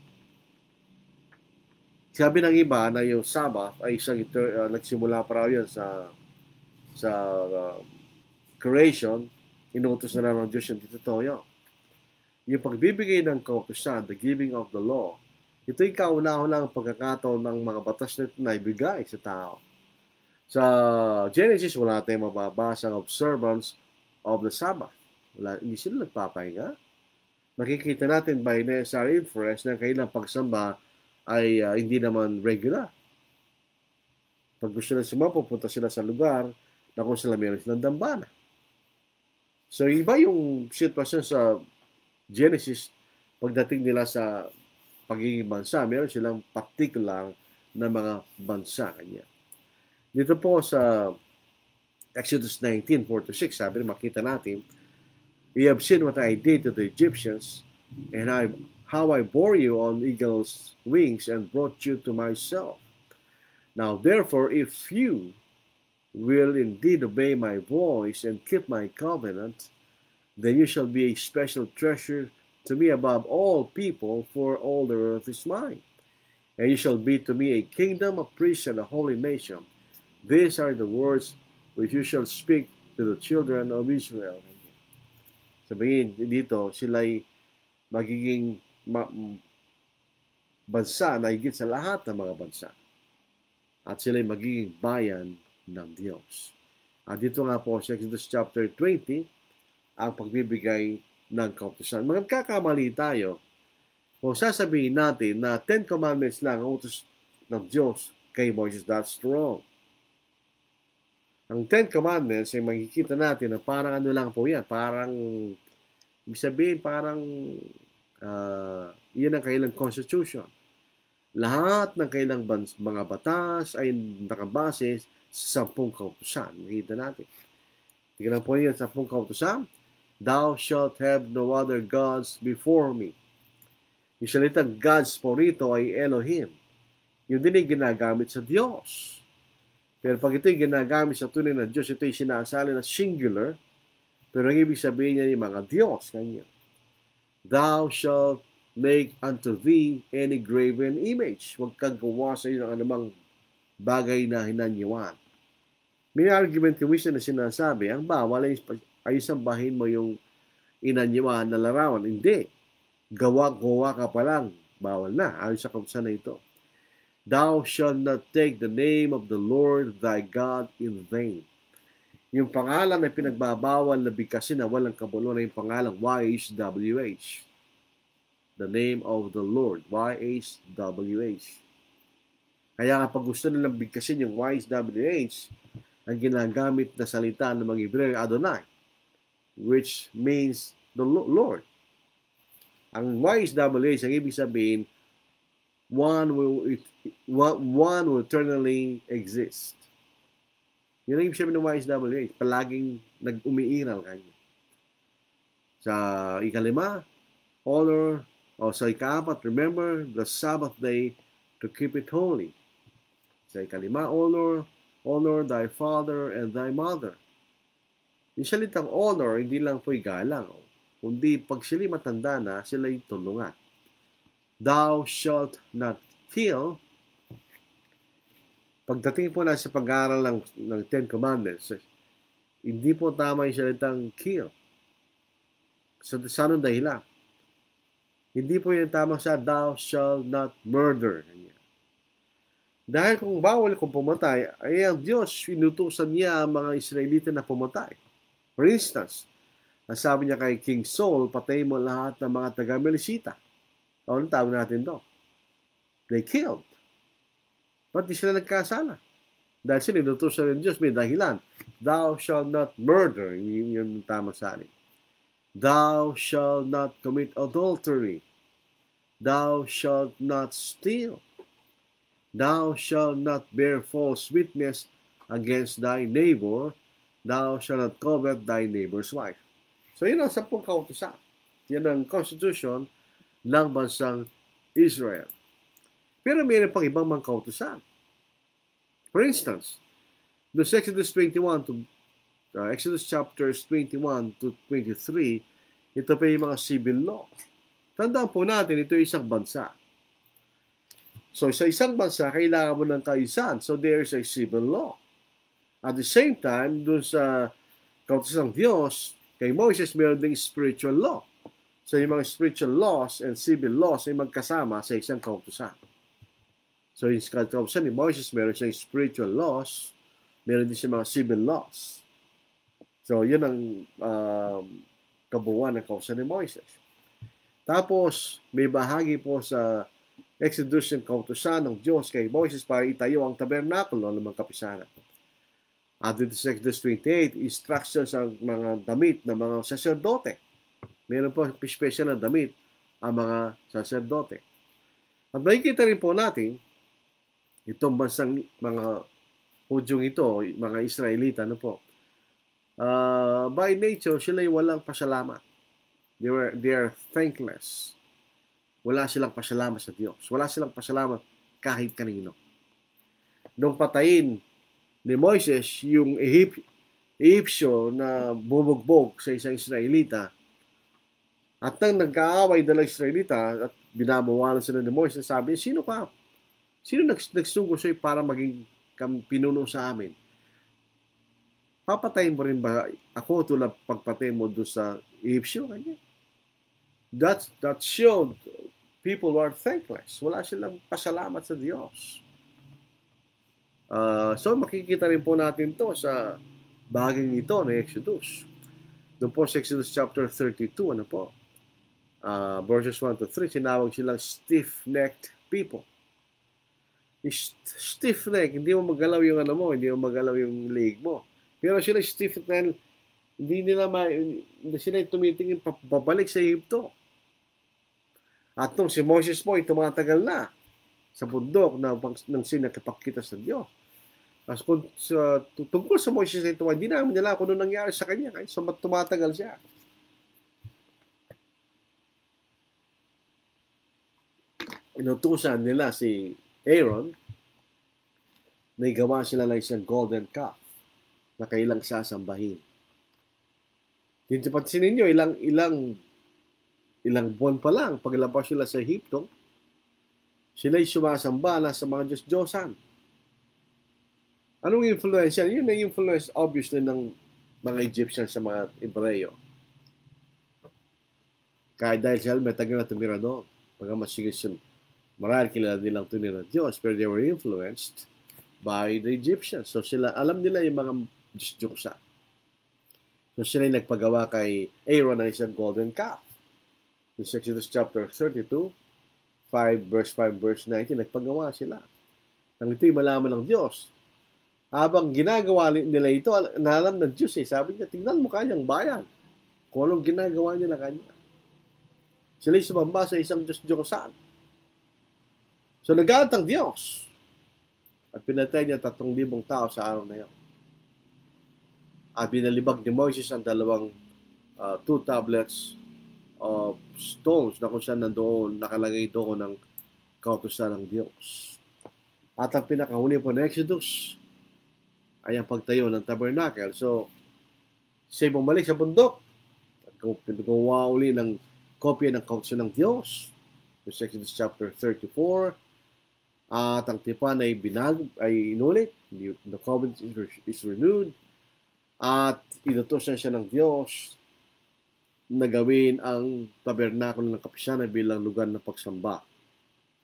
sabi ng iba na yung Sabbath ay isang uh, nagsimula pa raw yan sa sa uh, creation, inutos na lang ng Diyos yung titutoyo. Yung pagbibigay ng kautusan, the giving of the law, ito'y kauna-unang pagkakataon ng mga batas na naibigay sa tao. Sa Genesis, wala tayong mababasa ang observance of the Sabbath. Wala, hindi sila nagpapahinga. Makikita natin by necessary inference na kailang pagsamba ay uh, hindi naman regular. Pag gusto nila sumama, pupunta sila sa lugar na kung sila meron silang dambana. So iba yung sitwasyon sa Genesis pagdating nila sa pagiging bansa. Meron silang particular na mga bansa kanya. Dito po sa Exodus 19, 4-6, sabi makita natin, We have seen what I did to the Egyptians, and I how I bore you on eagle's wings and brought you to myself. Now, therefore, if you will indeed obey my voice and keep my covenant, then you shall be a special treasure to me above all people, for all the earth is mine. And you shall be to me a kingdom, a priest, and a holy nation. These are the words which you shall speak to the children of Israel. Sabihin dito, sila'y magiging ma- bansa na higit sa lahat ng mga bansa. At sila'y magiging bayan ng Diyos. At dito nga po sa Exodus chapter 20, ang pagbibigay ng kautosan. Magkakamali tayo kung sasabihin natin na 10 commandments lang ang utos ng Diyos kay Moses, that's wrong. Ang 10 Commandments ay makikita natin na parang ano lang po yan, parang, ibig sabihin, parang Uh, ah, iyan ang kailang constitution. Lahat ng kailang bans- mga batas ay nakabase sa sampung kautusan. Nakita natin. Tignan po niyo sa sampung kautosan. Thou shalt have no other gods before me. Yung salitang gods po rito ay Elohim. Yun din ay ginagamit sa Diyos. Pero pag ito'y ginagamit sa tunay na Diyos, ito'y sinasali na singular. Pero ang ibig sabihin niya yung mga Diyos. Ganyan. Thou shalt make unto thee any graven image. Huwag kang gawa sa iyo ng anumang bagay na hinanyawan. May argument kami siya na sinasabi, ang bawal ay, ay sambahin mo yung inanyawan na larawan. Hindi. Gawa-gawa ka pa lang. Bawal na. Ayon sa kapsa na ito. Thou shalt not take the name of the Lord thy God in vain. Yung pangalan na pinagbabawal na bigkasin na walang kabuluhan na yung pangalan YHWH. The name of the Lord, YHWH. Kaya kapag gusto nilang bigkasin yung YHWH, ang ginagamit na salita ng mga Hebreo Adonai, which means the Lord. Ang YHWH, ang ibig sabihin, one will, one will eternally exist yun ang ibig sabihin ng YSWH. Palaging nag-umiiral kanya. Sa ikalima, honor, o sa ikaapat, remember the Sabbath day to keep it holy. Sa ikalima, honor, honor thy father and thy mother. Yung salitang honor, hindi lang po'y galang, kundi pag sila matanda na, sila'y tulungan. Thou shalt not kill, pagdating po na sa pag-aaral ng, ng Ten Commandments, eh, hindi po tama yung salitang kill. So, sa anong dahilan? Hindi po yung tama sa thou shall not murder. Dahil kung bawal kung pumatay, ay ang Diyos, inutusan niya ang mga Israelita na pumatay. For instance, ang sabi niya kay King Saul, patay mo lahat ng mga taga-Melisita. Ano tawag natin to? They killed. Ba't di sila nagkasala? Dahil sila inutusan ng Diyos, may dahilan. Thou shall not murder. Yun yung tamang sali. Thou shall not commit adultery. Thou shalt not steal. Thou shalt not bear false witness against thy neighbor. Thou shalt not covet thy neighbor's wife. So yun ang sampung kautosan. Yan ang constitution ng bansang Israel. Pero mayroon pang ibang mga kautusan. For instance, does Exodus 21 to uh, Exodus chapters 21 to 23, ito pa yung mga civil law. Tandaan po natin, ito isang bansa. So sa isang bansa, kailangan mo ng kaisan. So there is a civil law. At the same time, dun sa kautusan ng Diyos, kay Moses, meron ding spiritual law. So yung mga spiritual laws and civil laws ay magkasama sa isang kautusan. So yung katrapasan ni Moses, meron siyang spiritual laws, meron din siyang mga civil laws. So yun ang um, kabuuan ng kausan ni Moses. Tapos may bahagi po sa Exodus ng kautosan ng Diyos kay Moses para itayo ang tabernakulo ng mga kapisanan. At dito sa Exodus 28, instructions ang mga damit ng mga saserdote. Meron po special na damit ang mga saserdote. At makikita rin po natin itong bansang mga Hudyong ito, mga Israelita, ano po, uh, by nature, sila'y walang pasalamat. They, were, they are thankless. Wala silang pasalamat sa Diyos. Wala silang pasalamat kahit kanino. Nung patayin ni Moises yung Egypt, Egyptyo na bubugbog sa isang Israelita, at nang nagkaaway dalang Israelita at binabawalan sila ni Moises, sabi, sino ka? Sino nags- nagsugo sa'yo para maging kam- pinuno sa amin? Papatayin mo rin ba ako tulad pagpatay mo doon sa Egyptyo? Kanya? That, that showed people were thankless. Wala silang pasalamat sa Diyos. Uh, so makikita rin po natin to sa baging ito na Exodus. Doon po sa Exodus chapter 32, ano po, uh, verses 1 to 3, sinawag silang stiff-necked people stiff neck, hindi mo magalaw yung ano mo, hindi mo magalaw yung leg mo. Pero sila stiff neck, hindi nila ma, hindi sila tumitingin pabalik sa Egypto. At nung si Moses po ay tumatagal na sa bundok na nang sinakapakita sa Diyos. As kung sa, tungkol sa Moses ay tuwa, hindi namin nila kung ano nangyari sa kanya kahit sa tumatagal siya. Inutusan nila si Aaron, may gawa sila ng isang golden calf na kailang sasambahin. Hindi pa ninyo, ilang, ilang, ilang buwan pa lang, paglabas sila sa Egypto, sila'y sumasamba na sa mga Diyos-Diyosan. Anong influence yan? Yun ang influence, obviously, ng mga Egyptian sa mga Hebreo. Kahit dahil siya, may tagal na tumira doon. Pagka masigil Marahil kilala nilang tunay na Diyos, pero they were influenced by the Egyptians. So sila, alam nila yung mga Diyos Diyosa. So sila yung nagpagawa kay Aaron ng isang golden calf. In Exodus chapter 32, 5 verse 5 verse 19, nagpagawa sila. Nang ito'y malaman ng Diyos. Habang ginagawa nila ito, nalam ng Diyos eh. Sabi niya, tingnan mo kanyang bayan. Kung anong ginagawa niya na kanya. Sila'y sumamba sa isang Diyos Diyosan. So nagalit ang Diyos at pinatay niya tatlong libong tao sa araw na yon. At ah, binalibag ni Moses ang dalawang uh, two tablets of stones na kung saan nandoon, nakalagay doon ng kautosan ng Diyos. At ang pinakahuli po ng Exodus ay ang pagtayo ng tabernacle. So, siya bumalik sa bundok at gumawa uli ng kopya ng kautosan ng Diyos. Exodus chapter 34, at ang tipan ay binag ay inulit, the covenant is, renewed, at inutosan siya ng Diyos na gawin ang tabernakulo ng kapisyana bilang lugar ng pagsamba.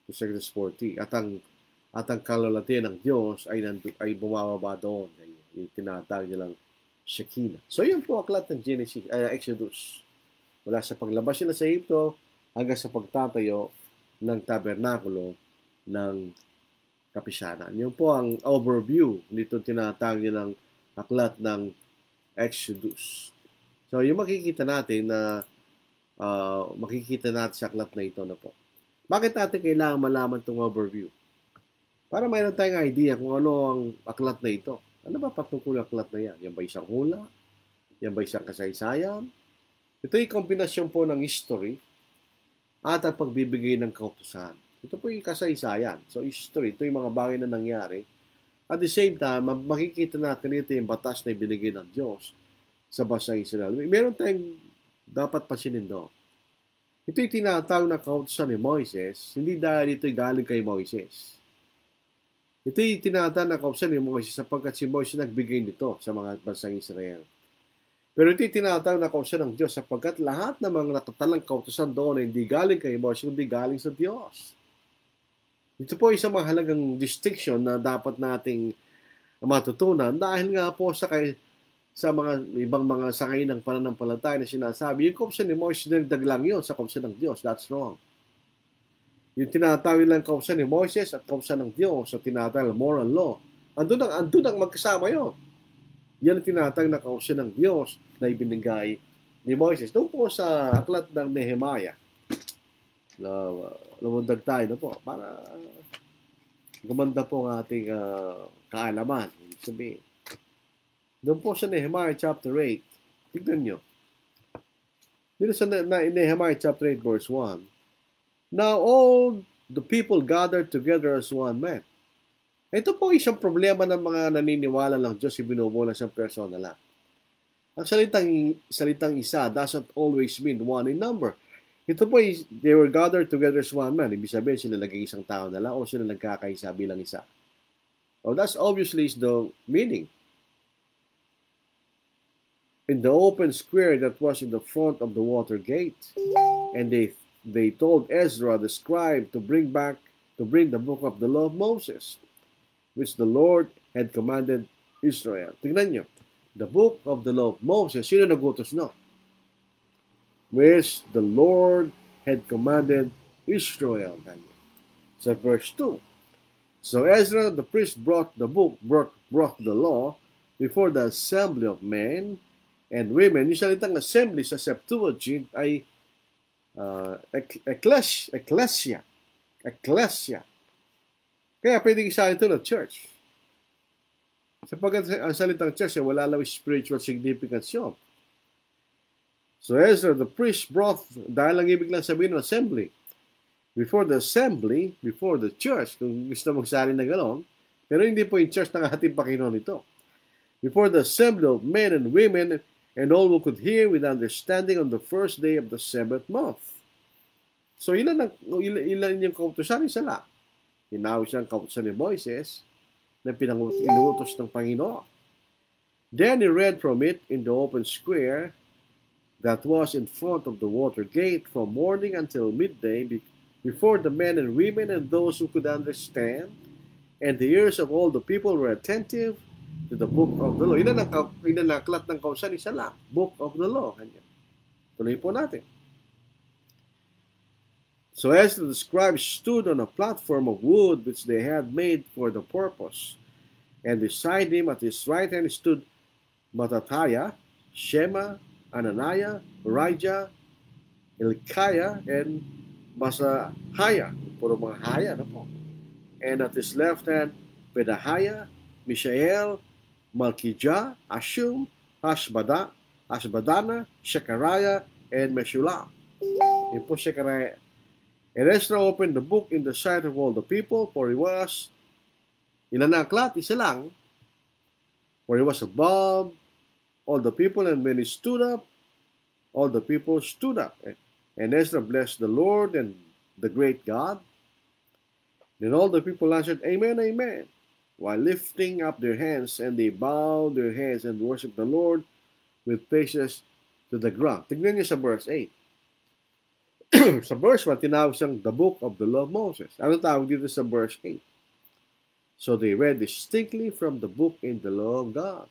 Exodus 40. At ang at ang kalalatian ng Diyos ay nandu, ay bumababa doon. Ay, yung tinatawag nilang Shekinah. So yun po aklat ng Genesis, uh, Exodus. Mula sa paglabas nila sa Egypto hanggang sa pagtatayo ng tabernakulo ng kapisyanan. Yun po ang overview nito tinatawag ng aklat ng Exodus. So, yung makikita natin na uh, makikita natin sa aklat na ito na po. Bakit natin kailangan malaman itong overview? Para mayroon tayong idea kung ano ang aklat na ito. Ano ba patungkol ang aklat na yan? Yan ba isang hula? Yan ba isang kasaysayan? Ito ay kombinasyon po ng history at ang pagbibigay ng kautusan. Ito po yung kasaysayan. So, history. Ito yung mga bagay na nangyari. At the same time, makikita natin ito yung batas na ibinigay ng Diyos sa basang Israel. Meron tayong dapat pasinin Ito yung tinatawag na kautosan ni Moises, hindi dahil ito'y galing kay Moises. Ito yung tinatawag na kautosan ni Moises sapagkat si Moises nagbigay nito sa mga bansang Israel. Pero ito yung tinatawag na kautosan ng Diyos sapagkat lahat ng mga nakatalang kautosan doon ay hindi galing kay Moises, kundi galing sa Diyos. Ito po isang mahalagang distinction na dapat nating matutunan dahil nga po sa kay, sa mga ibang mga sakay ng pananampalataya na sinasabi, yung kopsa ni Moises dinagdag lang sa kopsa ng Diyos. That's wrong. Yung tinatawid lang kopsa ni Moises at kopsa ng Diyos sa tinatawag moral law. Andun ang, andun ang magkasama yon. Yan ang tinatawag na kopsa ng Diyos na ibinigay ni Moises. Doon po sa aklat ng Nehemiah, na uh, lumundag tayo na po para gumanda po ang ating uh, kaalaman. Sabihin. Doon po sa Nehemiah chapter 8, tignan nyo. Dito sa Nehemiah chapter 8 verse 1, Now all the people gathered together as one man. Ito po isang problema ng mga naniniwala lang Diyos, ibinubulan siyang persona lang. Ang salitang, salitang isa doesn't always mean one in number. Ito po they were gathered together as one man. Ibig sabihin, sila naging isang tao na lang o sila nagkakaisa bilang isa. Oh, that's obviously is the meaning. In the open square that was in the front of the water gate, and they they told Ezra the scribe to bring back to bring the book of the law of Moses, which the Lord had commanded Israel. Tingnan nyo, the book of the law of Moses, sino nagutos no? which the Lord had commanded Israel. So verse 2. So Ezra the priest brought the book, brought, brought the law before the assembly of men and women. Yung salitang assembly sa Septuagint ay uh, ecclesia, ecclesia, Kaya pwedeng isahin ito ng church. Sapagat ang salitang church ay wala lang spiritual significance yun. So Ezra the priest brought, dahil ang ibig lang sabihin ng assembly, before the assembly, before the church, kung gusto magsali na gano'n, pero hindi po yung church ng ating Panginoon ito. Before the assembly of men and women and all who could hear with understanding on the first day of the seventh month. So ilan, ang, ilan, ilan yung kautosan ni Sala? Hinawis ang kautosan ni Moises na pinangutos ng Panginoon. Then he read from it in the open square that was in front of the water gate from morning until midday before the men and women and those who could understand, and the ears of all the people were attentive to the book of the law. Ilan ang, ilan ang aklat ng kausan? Isa lang. Book of the law. Tuloy po natin. So as the scribes stood on a platform of wood which they had made for the purpose, and beside him at his right hand stood Mattathiah, Shema, Ananiah, Elijah, Elkiah, and Masahiah. Puro mga haya na po. And at his left hand, Pedahiah, Mishael, Malkijah, Ashum, Hashbada, Hashbadana, Shekariah, and Meshulam. Yun po Shekariah. And Ezra opened the book in the sight of all the people, for he was, ilan na aklat? Isa lang. For he was above all the people. And when he stood up, all the people stood up. And Ezra blessed the Lord and the great God. Then all the people answered, Amen, Amen, while lifting up their hands, and they bowed their heads and worshiped the Lord with faces to the ground. Tignan niyo sa verse 8. sa verse 1, tinawag siyang the book of the law of Moses. Ano tawag dito sa verse 8? So they read distinctly from the book in the law of God.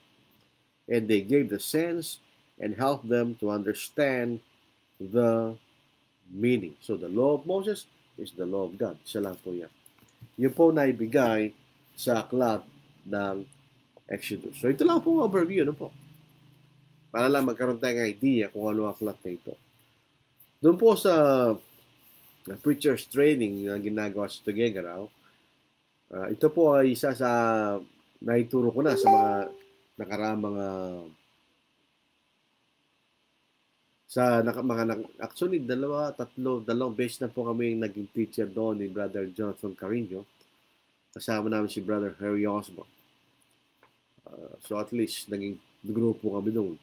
and they gave the sense and helped them to understand the meaning. So the law of Moses is the law of God. Isa lang po yan. Yun po na ibigay sa aklat ng Exodus. So ito lang po overview. Ano po? Para lang magkaroon tayong idea kung ano ang aklat na ito. Doon po sa na preacher's training na ginagawa sa Tugegaraw, ano? uh, ito po ay isa sa naituro ko na sa mga nakaraang mga sa naka, mga actually dalawa, tatlo, dalawang beses na po kami yung naging teacher doon ni Brother Jonathan Carino. Kasama namin si Brother Harry Osborne. Uh, so at least naging grupo kami doon.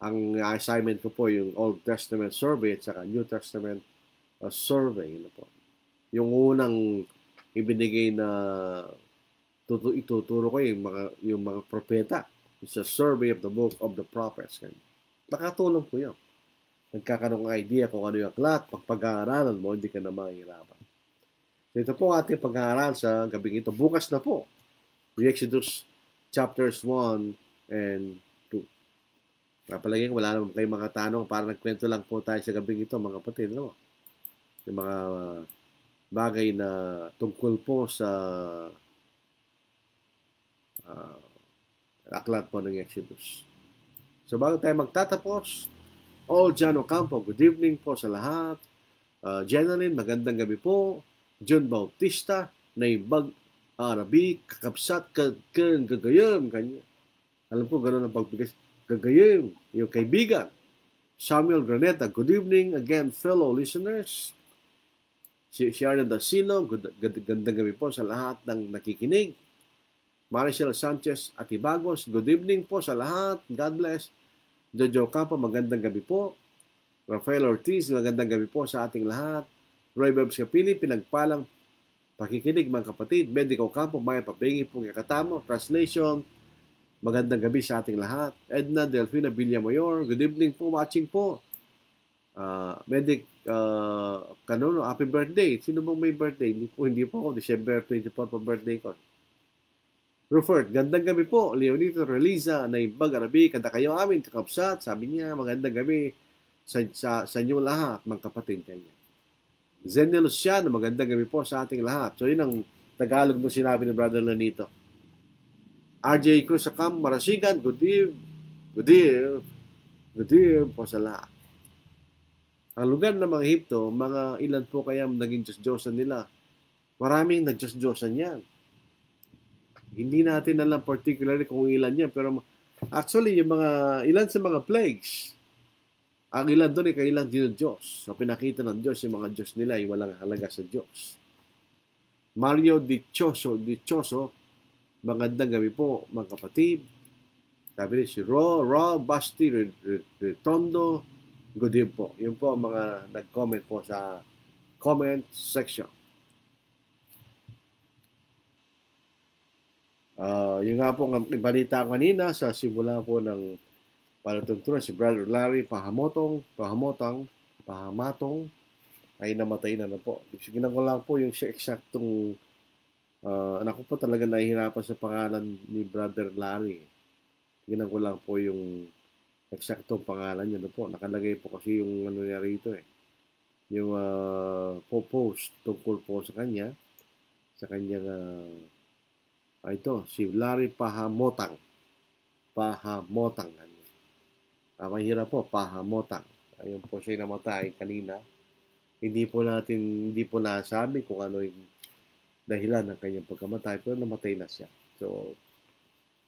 Ang assignment ko po, yung Old Testament survey at saka New Testament uh, survey. Ano po. Yung unang ibinigay na tutu ituturo ko yung mga, yung mga propeta. It's a survey of the book of the prophets. Nakatulong po yun. Nagkakaroon ng idea kung ano yung aklat. Pag pag-aaralan mo, hindi ka na mahihirapan. ito po ating pag-aaral sa gabing ito. Bukas na po. The Exodus chapters 1 and 2. Napalagay ko, wala naman kayong mga tanong. Para nagkwento lang po tayo sa gabing ito, mga kapatid. No? Yung mga bagay na tungkol po sa uh, aklat po ng Exodus. So bago tayo magtatapos, all John Ocampo, good evening po sa lahat. Uh, Jeneline, magandang gabi po. John Bautista, naibag Arabi, kakapsat, kagkan, gagayam, kanya. Alam ko, ganun ang pagbigay. Gagayam, yung kaibigan. Samuel Graneta, good evening again, fellow listeners. Si Sharon good, gandang gabi po sa lahat ng nakikinig. Maricel Sanchez at Ibagos. Good evening po sa lahat. God bless. Jojo Campo, magandang gabi po. Rafael Ortiz, magandang gabi po sa ating lahat. Roy Bebs Kapili, pinagpalang pakikinig mga kapatid. Medical Campo, may pabingi po kay Katamo. Translation, magandang gabi sa ating lahat. Edna Delfina Villamayor, good evening po, watching po. Uh, ah, Medic uh, ah, Kanono, happy birthday. Sino bang may birthday? Hindi po, hindi po ako. December 24 pa birthday ko. Rupert, gandang gabi po. Leonito Reliza, naimbag arabi, kanta kayo amin, kakapsat. Sabi niya, magandang gabi sa, sa, sa inyo lahat, mga kapatid kanya. Zenny Luciano, magandang gabi po sa ating lahat. So, yun ang Tagalog mo sinabi ni Brother Lanito. RJ Cruz Akam, Marasigan, good eve, good eve, good eve po sa lahat. Ang lugar ng mga Egypto, mga ilan po kaya naging Diyos-Diyosan nila. Maraming nag-Diyos-Diyosan yan. Hindi natin alam particularly kung ilan yan, pero actually, yung mga, ilan sa mga plagues, ang ilan doon ay kailang Diyos. So, pinakita ng Diyos, yung mga Diyos nila ay walang halaga sa Diyos. Mario Dichoso, Dichoso, magandang gabi po, mga kapatid. Sabi rin si Ro, Ro, Basti, Retondo, good po. Yun po ang mga nag-comment po sa comment section. Uh, ah, yung nga po ang balita kanina sa simula po ng palatuntunan si Brother Larry Pahamotong, Pahamotang, Pahamatong ay namatay na na po. Siginan ko lang po yung eksaktong uh, anak ko po talaga nahihirapan sa pangalan ni Brother Larry. Siginan ko lang po yung eksaktong pangalan niya na po. Nakalagay po kasi yung ano niya rito eh. Yung uh, ah, po post tungkol po sa kanya sa kanyang uh, Ah, ito, si Larry Pahamotang. Pahamotang. Ano ah, mahirap po, Pahamotang. Ayun po siya namatay kanina. Hindi po natin, hindi po nasabi kung ano yung dahilan ng kanyang pagkamatay, pero namatay na siya. So,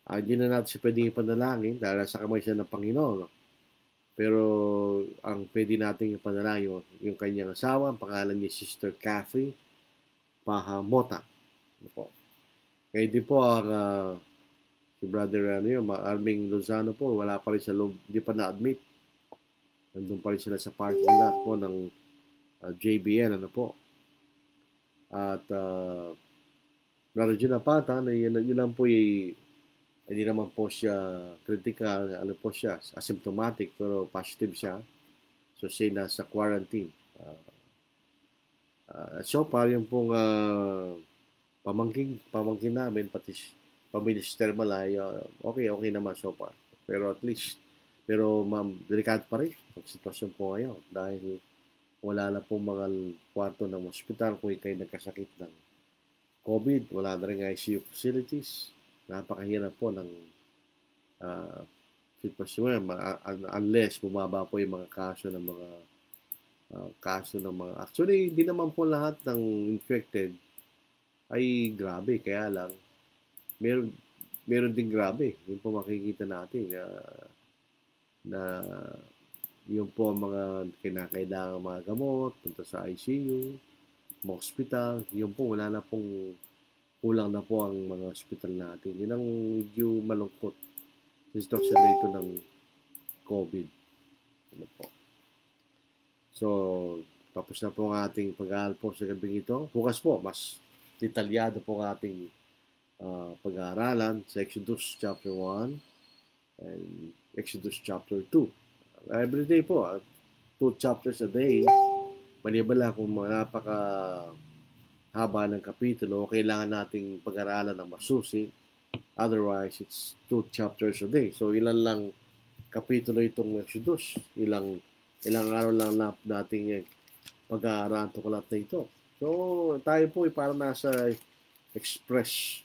uh, hindi na natin siya pwedeng ipanalangin dahil sa kamay siya ng Panginoon. No? Pero ang pwede natin ipanalangin yung, yung kanyang asawa, ang pangalan niya Sister Cathy Pahamotang. Ano po? Kaya hindi po ang uh, si Brother ano yun, Arming Lozano po, wala pa rin sa loob, hindi pa na-admit. Nandun pa rin sila sa parking lot po ng uh, ah, JBN, ano po. At uh, Brother Gina Pata, na yun, yun lang po yung hindi eh, naman po siya critical, ano po siya, asymptomatic, pero positive siya. So siya nasa quarantine. Uh, uh, so far, pong uh, pamangking, pamangkin namin, pati paminister Malaya, okay, okay naman so far. Pero at least, pero ma'am, delikado pa rin ang sitwasyon po ngayon dahil wala na pong mga kwarto ng hospital kung ikay nagkasakit ng COVID, wala na rin ICU facilities. Napakahirap po ng uh, sitwasyon unless bumaba po yung mga kaso ng mga uh, kaso ng mga actually hindi naman po lahat ng infected ay grabe. Kaya lang, meron, meron din grabe. Yung po makikita natin na, na yung po mga kinakailangan mga gamot, punta sa ICU, mga hospital, yung po wala na pong kulang na po ang mga hospital natin. Yun ang medyo malungkot sa sitwasyon na ito ng COVID. Ano po. So, tapos na po ang ating pag-aaral po sa gabing ito. Bukas po, mas detalyado po ang ating uh, pag-aaralan sa Exodus chapter 1 and Exodus chapter 2. Every day po, uh, two chapters a day. Maliban lang kung mga napaka haba ng kapitulo, kailangan nating pag-aralan ng masusi. Otherwise, it's two chapters a day. So, ilan lang kapitulo itong Exodus. Ilang, ilang araw lang na, nating eh, pag-aaralan tungkol natin ito. So, tayo po ay parang nasa express.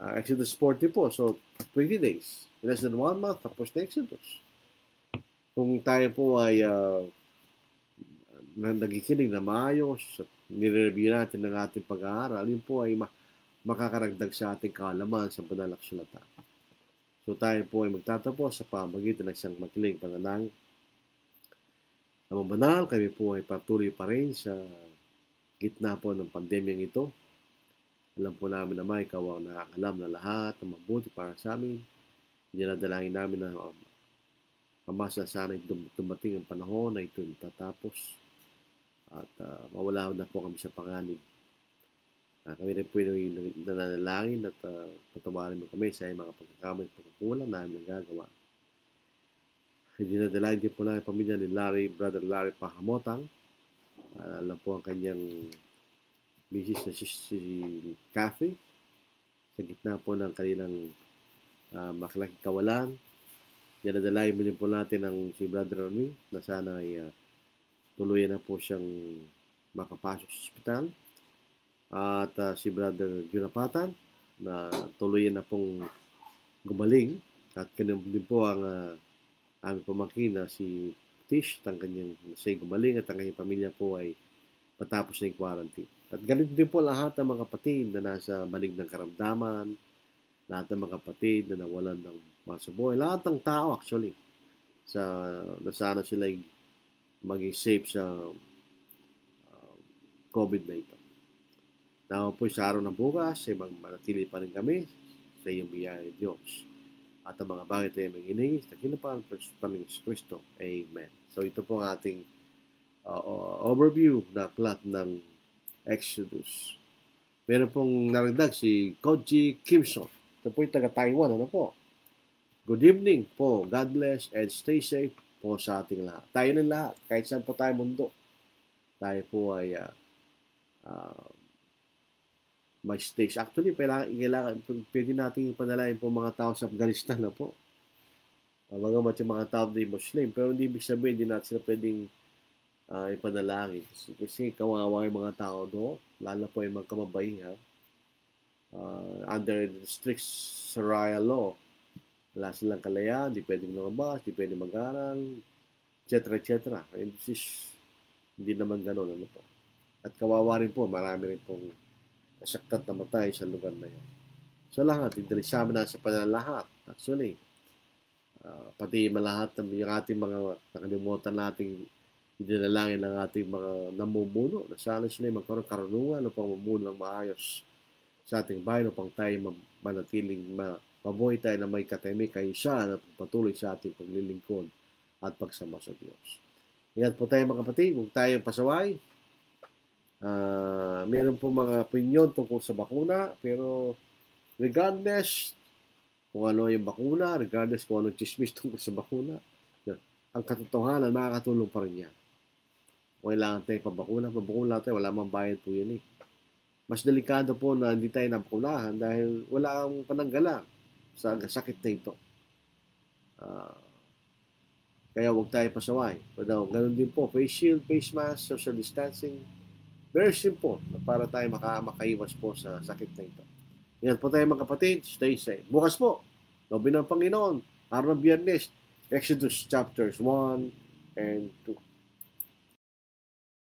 Uh, Exodus 40 po. So, 20 days. Less than one month, tapos na Exodus. Kung tayo po ay uh, ah, nagikinig na maayos at nire-review natin ng ating pag-aaral, yun po ay ma- makakaragdag sa ating kaalaman sa panalaksulatan. So tayo po ay magtatapos sa pamagitan ng isang makiling pananang na mamanal. Kami po ay patuloy pa rin sa gitna po ng pandemyang ito. Alam po namin na may ikaw ang nakakalam na lahat ng mabuti para sa amin. Dinadalangin namin na um, ama sa sana'y dumating ang panahon na ito tatapos at uh, mawala na po kami sa panganib. Uh, kami rin po yung nananalangin at uh, patawarin mo kami sa mga pagkakamit at pagkakulang namin ang gagawa. Dinadalangin din po namin pamilya ni Larry, Brother Larry Pahamotang Naalala po ang kanyang business na si, si Kathy sa gitna po ng kanilang uh, ah, maklaking kawalan. Dinadalayan mo din po natin ang si Brother Rami na sana ay uh, ah, tuluyan na po siyang makapasok sa ospital. At uh, si Brother Junapatan na tuluyan na pong gumaling at ganun din po ang uh, aming pamangkin na si nag-practice at ang kanyang, say, gumaling at ang kanyang pamilya po ay matapos na yung quarantine. At ganito din po lahat ng mga kapatid na nasa maling ng karamdaman, lahat ng mga kapatid na nawalan ng masubuhay, eh, lahat ng tao actually sa na sana sila maging safe sa uh, COVID na ito. Now po sa araw ng bukas, ay manatili pa rin kami sa iyong biyaya Diyos at ang mga bagay tayo may inayos na kinupahan ng Kristo. Amen. So ito po ang ating uh, overview na plot ng Exodus. Meron pong naragdag si Koji Kimson. Ito po yung taga-Taiwan. Ano po? Good evening po. God bless and stay safe po sa ating lahat. Tayo ng lahat. Kahit saan po tayo mundo. Tayo po ay uh, uh, my stakes. Actually, kailangan, kailangan, pwede natin ipanalain po mga tao sa Afghanistan na po. Mga yung mga tao na Muslim, pero hindi ibig sabihin, hindi natin sila pwedeng uh, ipanalangin. Kasi, kasi kawawa yung mga tao do, lalo po yung mga ha? Uh, ah, under the strict Sharia law, wala silang kalaya, di pwedeng lumabas, di pwedeng mag-aral, etc. etc. And this is, hindi naman ganun. Ano po. At kawawa rin po, marami rin pong nasaktan na matay sa lugar na yun. So lahat, interesama na sa panalahat. Actually, uh, pati malahat ng yung ating mga nakalimutan nating idinalangin ng ating mga namumuno na sana sila magkaroon karunungan upang mamuno ng maayos sa ating bayan upang tayo manatiling ma mabuhay tayo na may katemi kayo siya na patuloy sa ating paglilingkod at pagsama sa Diyos. Ingat po tayo mga kapatid, huwag tayong pasaway, Uh, meron po mga opinion tungkol sa bakuna, pero regardless kung ano yung bakuna, regardless kung yung chismis tungkol sa bakuna, ang katotohanan, makakatulong pa rin yan. Kailangan tayo pabakuna. Pabakuna tayo, wala mang bayad po yun eh. Mas delikado po na hindi tayo nabakunahan dahil wala ang pananggalang sa sakit na ito. Uh, kaya huwag tayo pasaway. Pero ganun din po, face shield, face mask, social distancing, Very simple para tayo maka makaiwas po sa sakit na ito. Yan po tayo mga kapatid. Stay safe. Bukas po, Lobi ng Panginoon, araw ng Biyernes, Exodus chapters 1 and 2.